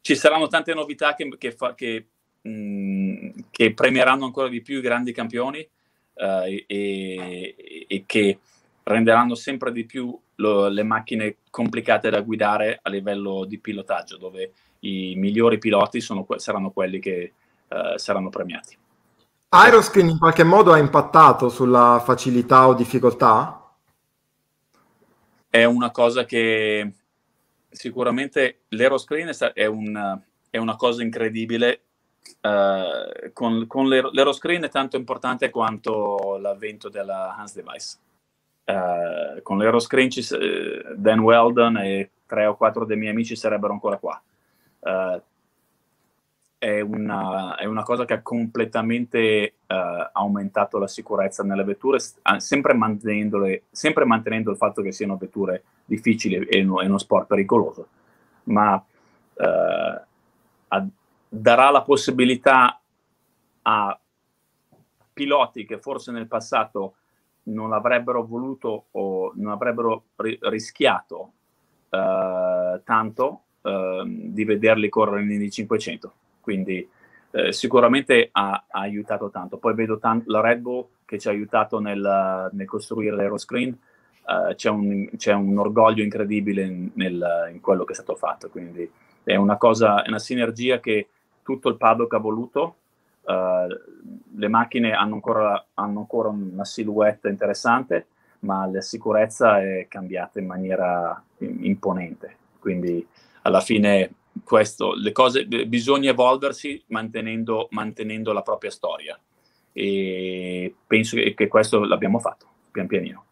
ci saranno tante novità che, che, fa, che, mh, mm, che, premieranno ancora di più i grandi campioni uh, e, e, che renderanno sempre di più lo, le macchine complicate da guidare a livello di pilotaggio, dove i migliori piloti sono, saranno quelli che saranno premiati. Aeroscreen in qualche modo ha impattato sulla facilità o difficoltà? È una cosa che sicuramente l'aeroscreen è, un, è una cosa incredibile. Uh, con, con l'aeroscreen è tanto importante quanto l'avvento della Hans Device. Uh, con l'aeroscreen ci, eh, Dan Weldon e tre o quattro dei miei amici sarebbero ancora qua. Uh, è una, è una cosa che ha completamente uh, aumentato la sicurezza nelle vetture, ah, sempre, sempre, mantenendo il fatto che siano vetture difficili e, e uno sport pericoloso, ma uh, eh, a, darà la possibilità a piloti che forse nel passato non avrebbero voluto o non avrebbero ri- rischiato uh, tanto uh, di vederli correre in 500. Quindi eh, sicuramente ha, ha, aiutato tanto. Poi vedo tanto la Red Bull che ci ha aiutato nel, nel costruire l'aeroscreen. Uh, c'è, un, c'è, un, orgoglio incredibile in, nel, in, quello che è stato fatto. Quindi è una cosa, è una sinergia che tutto il paddock ha voluto. Uh, le macchine hanno ancora, hanno ancora, una silhouette interessante, ma la sicurezza è cambiata in maniera imponente. Quindi alla fine questo, le cose, bisogna evolversi mantenendo, mantenendo la propria storia e penso che, che questo l'abbiamo fatto pian pianino.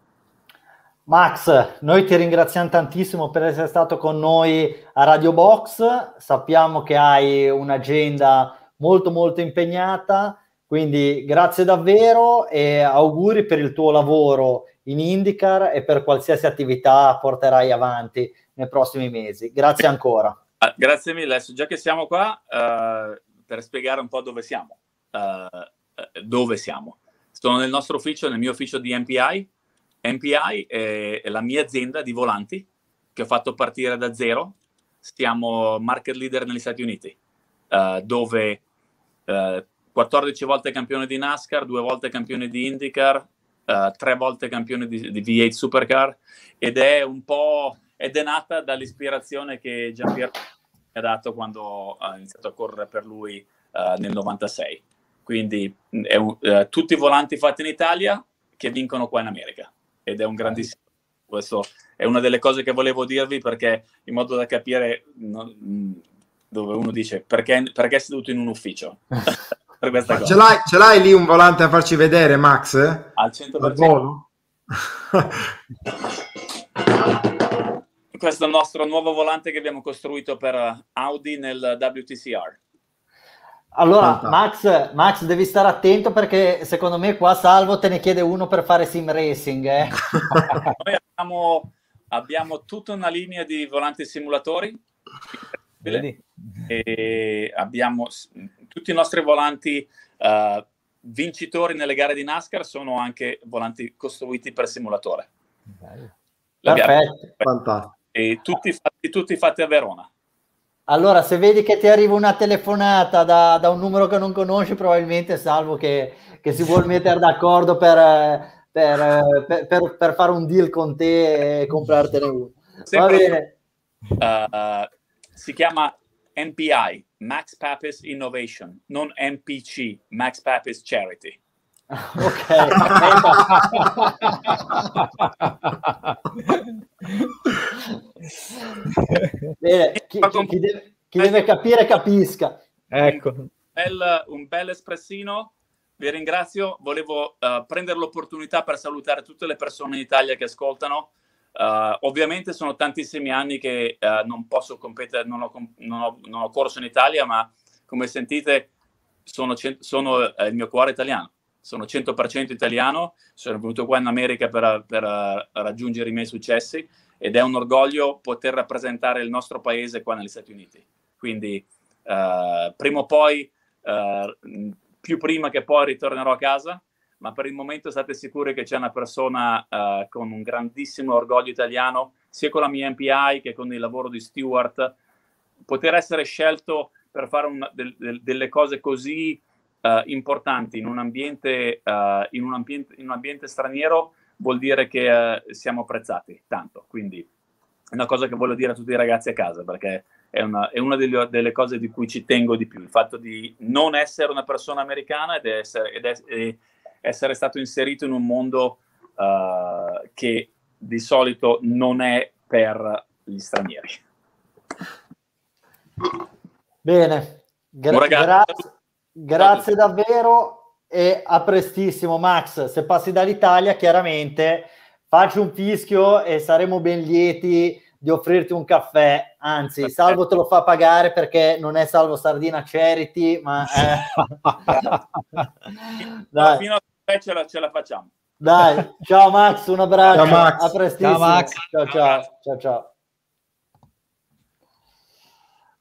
Max, noi ti ringraziamo tantissimo per essere stato con noi a Radio Box, sappiamo che hai un'agenda molto molto impegnata, quindi grazie davvero e auguri per il tuo lavoro in IndyCar e per qualsiasi attività porterai avanti nei prossimi mesi. Grazie ancora. Ah, grazie mille, adesso già che siamo qua, eh, per spiegare un po' dove siamo. Eh, eh dove siamo? Sono nel nostro ufficio, nel mio ufficio di MPI. MPI è la mia azienda di volanti che ho fatto partire da zero. Siamo market leader negli Stati Uniti, eh, dove 14 eh, volte campione di NASCAR, 2 volte campione di IndyCar, 3 eh, volte campione di, di V8 Supercar ed è un po' ed è nata dall'ispirazione che Giampiero mi ha dato quando ha iniziato a correre per lui uh, nel 96. Quindi un, uh, tutti i volanti fatti in Italia che vincono qua in America ed è un grandissimo questo è una delle cose che volevo dirvi perché in modo da capire no, dove uno dice perché, perché, è seduto in un ufficio per cosa. Ce l'hai, ce l'hai, lì un volante a farci vedere Max? Al 100%. Al volo? questo è il nostro nuovo volante che abbiamo costruito per eh, Audi nel WTCR. Allora, Max, Max, devi stare attento perché secondo me qua Salvo te ne chiede uno per fare sim racing. Eh? Noi abbiamo, abbiamo, tutta una linea di volanti simulatori. Vedi? E abbiamo tutti i nostri volanti uh, vincitori nelle gare di NASCAR sono anche volanti costruiti per simulatore. Perfetto, fantastico. E tutti, fatti, tutti fatti a Verona. Allora, se vedi che ti arriva una telefonata da, da un numero che non conosci, probabilmente salvo che, che si vuol mettere d'accordo per, per, per, per, fare un deal con te e comprartene uno. Va bene. Uh, si chiama MPI, Max Pappas Innovation, non MPC, Max Pappas Charity ok. Bene, chi, ecco, chi, chi, deve, chi, ecco. deve, capire capisca. Ecco. Un bel, un bel espressino. Vi ringrazio. Volevo uh, prendere l'opportunità per salutare tutte le persone in Italia che ascoltano. Uh, ovviamente sono tantissimi anni che uh, non posso competere, non ho, non, ho, non ho, corso in Italia, ma come sentite sono, sono il mio cuore italiano sono 100% italiano, sono venuto qua in America per, per eh, raggiungere i miei successi ed è un orgoglio poter rappresentare il nostro paese qua negli Stati Uniti. Quindi eh, prima o poi, eh, più prima che poi ritornerò a casa, ma per il momento state sicuri che c'è una persona eh, con un grandissimo orgoglio italiano, sia con la mia MPI che con il lavoro di Stewart. Poter essere scelto per fare un, del, del, delle cose così uh, importanti in un, ambiente, uh, in, un ambiente, in un ambiente straniero vuol dire che uh, siamo apprezzati tanto. Quindi è una cosa che voglio dire a tutti i ragazzi a casa perché è una, è una delle, delle, cose di cui ci tengo di più, il fatto di non essere una persona americana ed essere, ed essere, essere stato inserito in un mondo uh, che di solito non è per gli stranieri. Bene, Gra- grazie. Grazie davvero e a prestissimo Max, se passi dall'Italia chiaramente facci un fischio e saremo ben lieti di offrirti un caffè, anzi Salvo te lo fa pagare perché non è Salvo Sardina Charity, ma... Eh. Dai. Fino a ce ce la facciamo. Dai, ciao Max, un abbraccio, ciao Max. a prestissimo. Ciao, Max. ciao, ciao. ciao, ciao.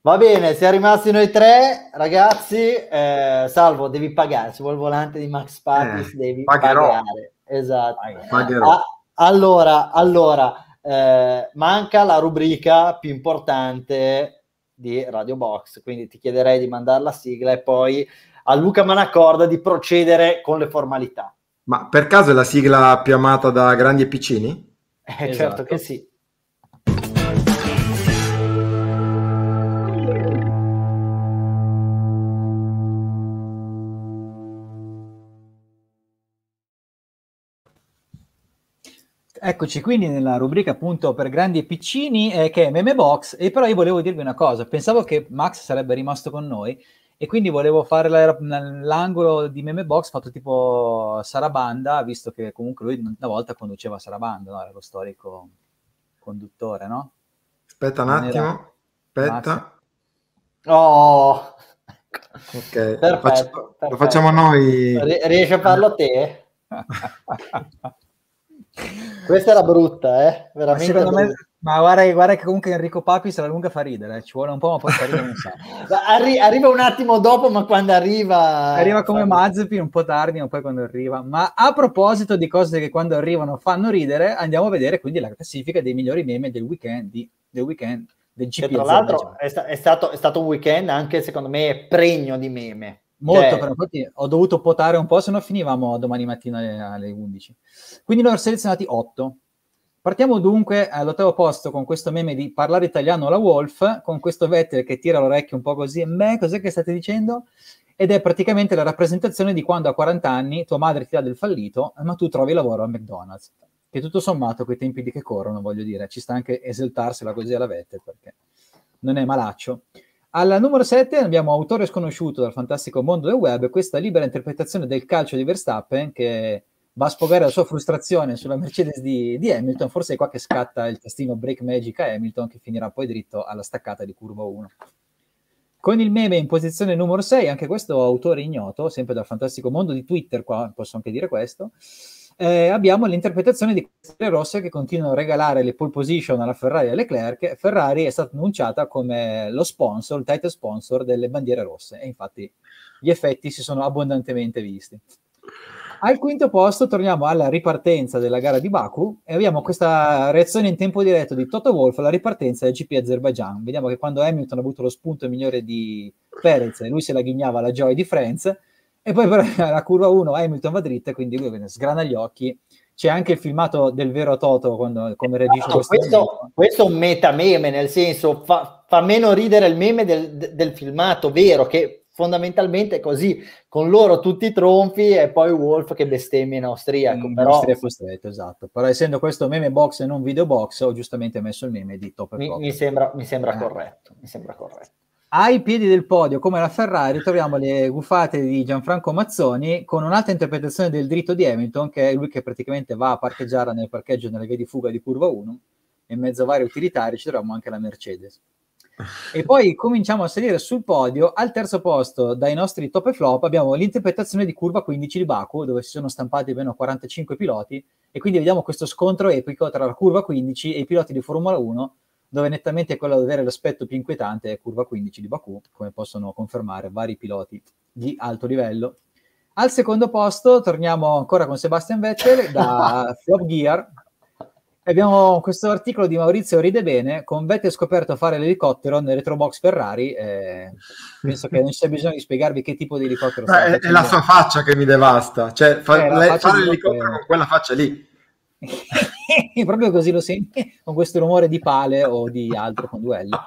Va bene, siamo rimasti noi tre, ragazzi. Eh, salvo, devi pagare. Se vuoi il volante di Max Papis, eh, devi pagherò. pagare. Esatto. Pagherò. Ah, allora, allora eh, manca la rubrica più importante di Radio Box, quindi ti chiederei di mandare la sigla e poi a Luca Manacorda di procedere con le formalità. Ma per caso è la sigla più amata da grandi e piccini? Eh, esatto. Certo che sì. Eccoci quindi nella rubrica appunto per grandi e piccini eh, che è Meme Box e però io volevo dirvi una cosa, pensavo che Max sarebbe rimasto con noi e quindi volevo fare l'angolo di Meme Box fatto tipo Sarabanda, visto che comunque lui una volta conduceva Sarabanda, no? era lo storico conduttore, no? Aspetta un attimo, era... aspetta. Max. Oh! Ok, perfetto, lo, faccio, perfetto. lo, facciamo noi. R- riesci a farlo te? Questa era brutta, eh? Veramente. Ma, me, ma guarda, guarda, che comunque Enrico Papi sarà la lunga fa ridere, eh, ci vuole un po', ma poi fa ridere un sacco. Arri- arriva un attimo dopo, ma quando arriva. Arriva come Mazepin, un po' tardi, ma poi quando arriva. Ma a proposito di cose che quando arrivano fanno ridere, andiamo a vedere quindi la classifica dei migliori meme del weekend di The Weekend. Del GP che tra l'altro diciamo. è, sta- è, stato, è stato un weekend anche secondo me pregno di meme Molto, cioè però infatti ho dovuto potare un po', se no finivamo domani mattina alle, alle 11. Quindi ne ho selezionati 8. Partiamo dunque all'ottavo posto con questo meme di parlare italiano alla Wolf, con questo Vettel che tira l'orecchio un po' così, beh, cos'è che state dicendo? Ed è praticamente la rappresentazione di quando a 40 anni tua madre ti dà del fallito, ma tu trovi lavoro a McDonald's. Che tutto sommato, quei tempi di che corrono, voglio dire, ci sta anche esaltarsela così alla Vettel, perché non è malaccio. Alla numero 7 abbiamo autore sconosciuto dal fantastico mondo del web, questa libera interpretazione del calcio di Verstappen che va a sfogare la sua frustrazione sulla Mercedes di, di Hamilton, forse è qua che scatta il testino break magic a Hamilton che finirà poi dritto alla staccata di curva 1. Con il meme in posizione numero 6, anche questo autore ignoto, sempre dal fantastico mondo di Twitter, qua posso anche dire questo, eh, abbiamo l'interpretazione di queste rosse che continuano a regalare le pole position alla Ferrari e alle Leclerc. Ferrari è stata annunciata come lo sponsor, il title sponsor delle bandiere rosse e infatti gli effetti si sono abbondantemente visti. Al quinto posto torniamo alla ripartenza della gara di Baku e abbiamo questa reazione in tempo diretto di Toto Wolff alla ripartenza del GP Azerbaijan. Vediamo che quando Hamilton ha avuto lo spunto migliore di Perez, e lui se la ghignava la Joy di Franz, e poi però la curva 1 Hamilton va dritta, quindi lui sgrana gli occhi. C'è anche il filmato del vero Toto quando, come eh, registra no, questo, questo, è un metameme, nel senso fa, fa, meno ridere il meme del, del filmato vero, che fondamentalmente è così, con loro tutti i tronfi e poi Wolf che bestemmia in austriaco. Ecco, mm, in però... austriaco stretto, esatto. Però essendo questo meme box e non video box, ho giustamente messo il meme di Top mi, mi sembra, mi sembra eh. corretto, mi sembra corretto ai piedi del podio, come la Ferrari, troviamo le gufate di Gianfranco Mazzoni con un'altra interpretazione del dritto di Hamilton, che è lui che praticamente va a parcheggiare nel parcheggio nella via di fuga di curva 1 e in mezzo a vari utilitari ci troviamo anche la Mercedes. E poi cominciamo a salire sul podio, al terzo posto dai nostri top e flop abbiamo l'interpretazione di curva 15 di Baku, dove si sono stampati almeno 45 piloti e quindi vediamo questo scontro epico tra la curva 15 e i piloti di Formula 1 dove nettamente è quello ad avere l'aspetto più inquietante è curva 15 di Baku, come possono confermare vari piloti di alto livello. Al secondo posto torniamo ancora con Sebastian Vettel da Flop Gear. Abbiamo questo articolo di Maurizio Ride Bene, con Vettel scoperto fare l'elicottero nel retrobox Ferrari. Eh, penso che non c'è bisogno di spiegarvi che tipo di elicottero. Beh, è, è la sua faccia che mi devasta. Cioè, fa, eh, le, fare l'elicottero con quella faccia lì proprio così lo senti con questo rumore di pale o di altro con duello.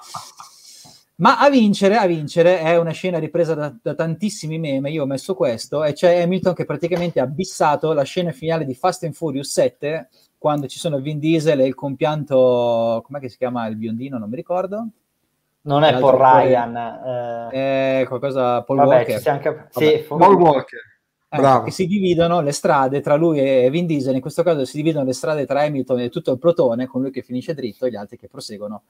Ma a vincere, a vincere è una scena ripresa da, da, tantissimi meme. Io ho messo questo e c'è Hamilton che praticamente ha bissato la scena finale di Fast and Furious 7 quando ci sono Vin Diesel e il compianto, com'è che si chiama il biondino? Non mi ricordo. Non è Paul Ryan, eh... è eh, qualcosa Paul Vabbè, Walker. Anche... Sì, Paul Walker. Eh, Bravo. si dividono le strade tra lui e Vin Diesel, in questo caso si dividono le strade tra Hamilton e tutto il plotone, con lui che finisce dritto e gli altri che proseguono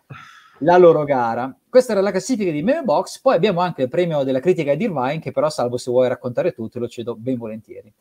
la loro gara. Questa era la classifica di Meme Box, poi abbiamo anche il premio della critica di Irvine, che però salvo se vuoi raccontare tu te lo cedo ben volentieri.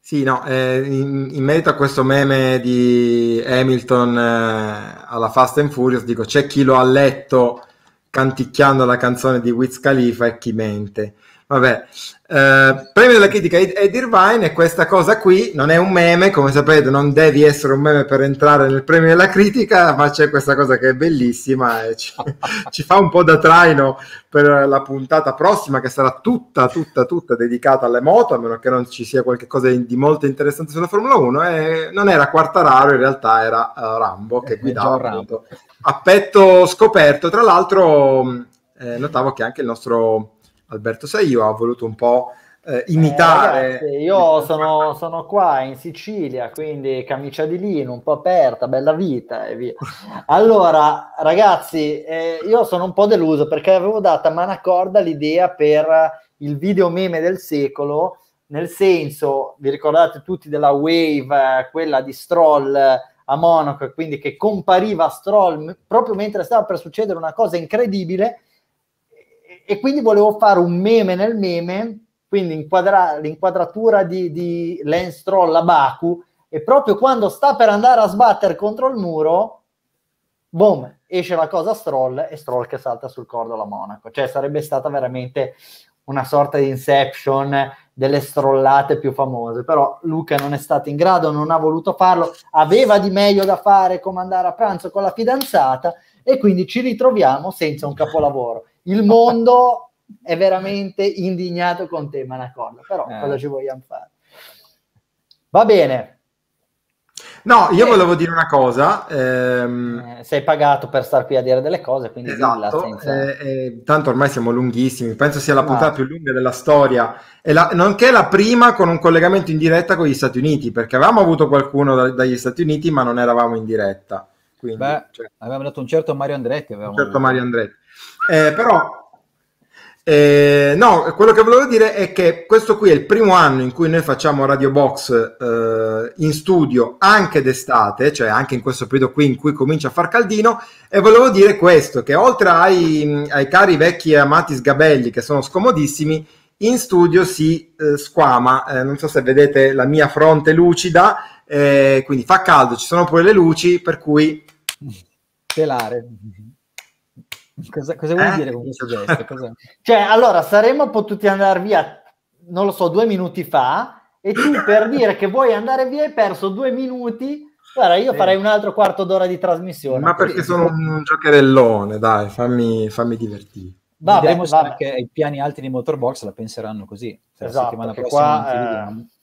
Sì, no, eh, in, in, merito a questo meme di Hamilton eh, alla Fast and Furious, dico c'è chi lo ha letto canticchiando la canzone di Wiz Khalifa e chi mente. Vabbè, eh, premio della critica Ed Irvine e questa cosa qui non è un meme, come sapete non devi essere un meme per entrare nel premio della critica, ma c'è questa cosa che è bellissima e ci, ci fa un po' da traino per la puntata prossima che sarà tutta, tutta, tutta dedicata alle moto, a meno che non ci sia qualcosa di molto interessante sulla Formula 1 e non era Quartararo, in realtà era uh, Rambo che eh, guidava appunto, a petto scoperto, tra l'altro mm, eh, notavo che anche il nostro Alberto Saio ha voluto un po' eh, eh imitare. Ragazzi, io sono, sono, qua in Sicilia, quindi camicia di lino, un po' aperta, bella vita e via. Allora, ragazzi, eh, io sono un po' deluso perché avevo dato a Manacorda l'idea per il video meme del secolo, nel senso, vi ricordate tutti della wave, eh, quella di Stroll eh, a Monaco, quindi che compariva Stroll proprio mentre stava per succedere una cosa incredibile e quindi volevo fare un meme nel meme, quindi inquadra- l'inquadratura di, di Lance Stroll a Baku, e proprio quando sta per andare a sbattere contro il muro, boom, esce la cosa Stroll e Stroll che salta sul cordo alla Monaco. Cioè sarebbe stata veramente una sorta di inception delle strollate più famose, però Luca non è stato in grado, non ha voluto farlo, aveva di meglio da fare come andare a pranzo con la fidanzata e quindi ci ritroviamo senza un capolavoro il mondo è veramente indignato con te, Manacorda, però eh. cosa ci vogliamo fare? Va bene. No, io eh. volevo dire una cosa. Ehm... Eh, sei pagato per star qui a dire delle cose, quindi esatto. Senza... Eh, eh, tanto ormai siamo lunghissimi, penso sia la ah. puntata no. più lunga della storia, e la, nonché la prima con un collegamento in diretta con gli Stati Uniti, perché avevamo avuto qualcuno da, dagli Stati Uniti, ma non eravamo in diretta. Quindi, Beh, cioè, avevamo dato un certo Mario Andretti. Un certo Mario Andretti. Eh, però, eh, no, quello che volevo dire è che questo qui è il primo anno in cui noi facciamo Radio Box eh, in studio anche d'estate, cioè anche in questo periodo qui in cui comincia a far caldino, e volevo dire questo, che oltre ai, ai cari vecchi e amati sgabelli che sono scomodissimi, in studio si eh, squama, eh, non so se vedete la mia fronte lucida, eh, quindi fa caldo, ci sono pure le luci, per cui... Pelare. Cosa, cosa vuol eh? dire con questo gesto? Cosa... Cioè, allora, saremmo potuti andare via, non lo so, due minuti fa, e tu per dire che vuoi andare via hai perso due minuti... Guarda, io farei un altro quarto d'ora di trasmissione. Ma perché sono un, giocherellone, dai, fammi, fammi divertire. Vabbè, vabbè. se i piani alti di Motorbox la penseranno così. Se esatto, la settimana prossima qua, non ti eh...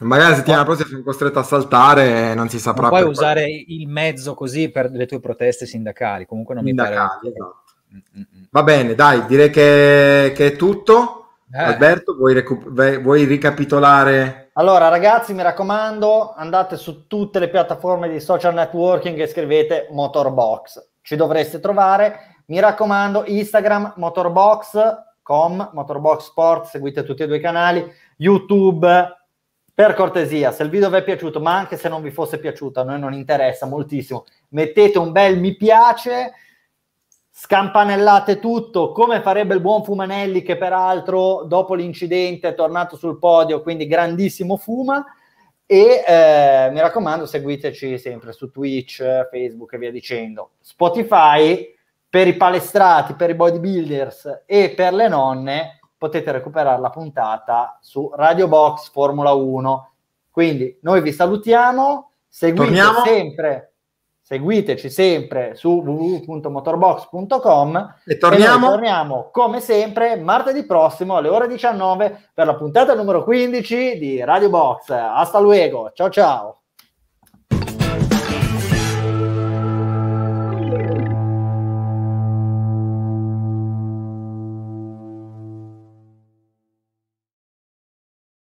Magari la settimana prossima sono costretto a saltare e non si saprà. Non puoi usare quale. il mezzo così per le tue proteste sindacali. Comunque non sindacali, mi pare. Esatto. Mm, mm, mm, Va bene, dai, direi che, che è tutto. Eh. Alberto, vuoi, recup- vuoi ricapitolare? Allora, ragazzi, mi raccomando, andate su tutte le piattaforme di social networking e scrivete Motorbox. Ci dovreste trovare. Mi raccomando, Instagram, Motorbox.com, Motorbox Sport, seguite tutti e due i canali, YouTube, per cortesia, se il video vi è piaciuto, ma anche se non vi fosse piaciuto, a noi non interessa moltissimo, mettete un bel mi piace, scampanellate tutto, come farebbe il buon Fumanelli che peraltro dopo l'incidente è tornato sul podio, quindi grandissimo Fuma, e eh, mi raccomando seguiteci sempre su Twitch, Facebook e via dicendo. Spotify per i palestrati, per i bodybuilders e per le nonne potete recuperare la puntata su Radio Box Formula 1. Quindi noi vi salutiamo, seguite sempre, seguiteci sempre su www.motorbox.com e torniamo. E torniamo come sempre martedì prossimo alle ore 19 per la puntata numero 15 di Radio Box. Hasta luego, ciao ciao!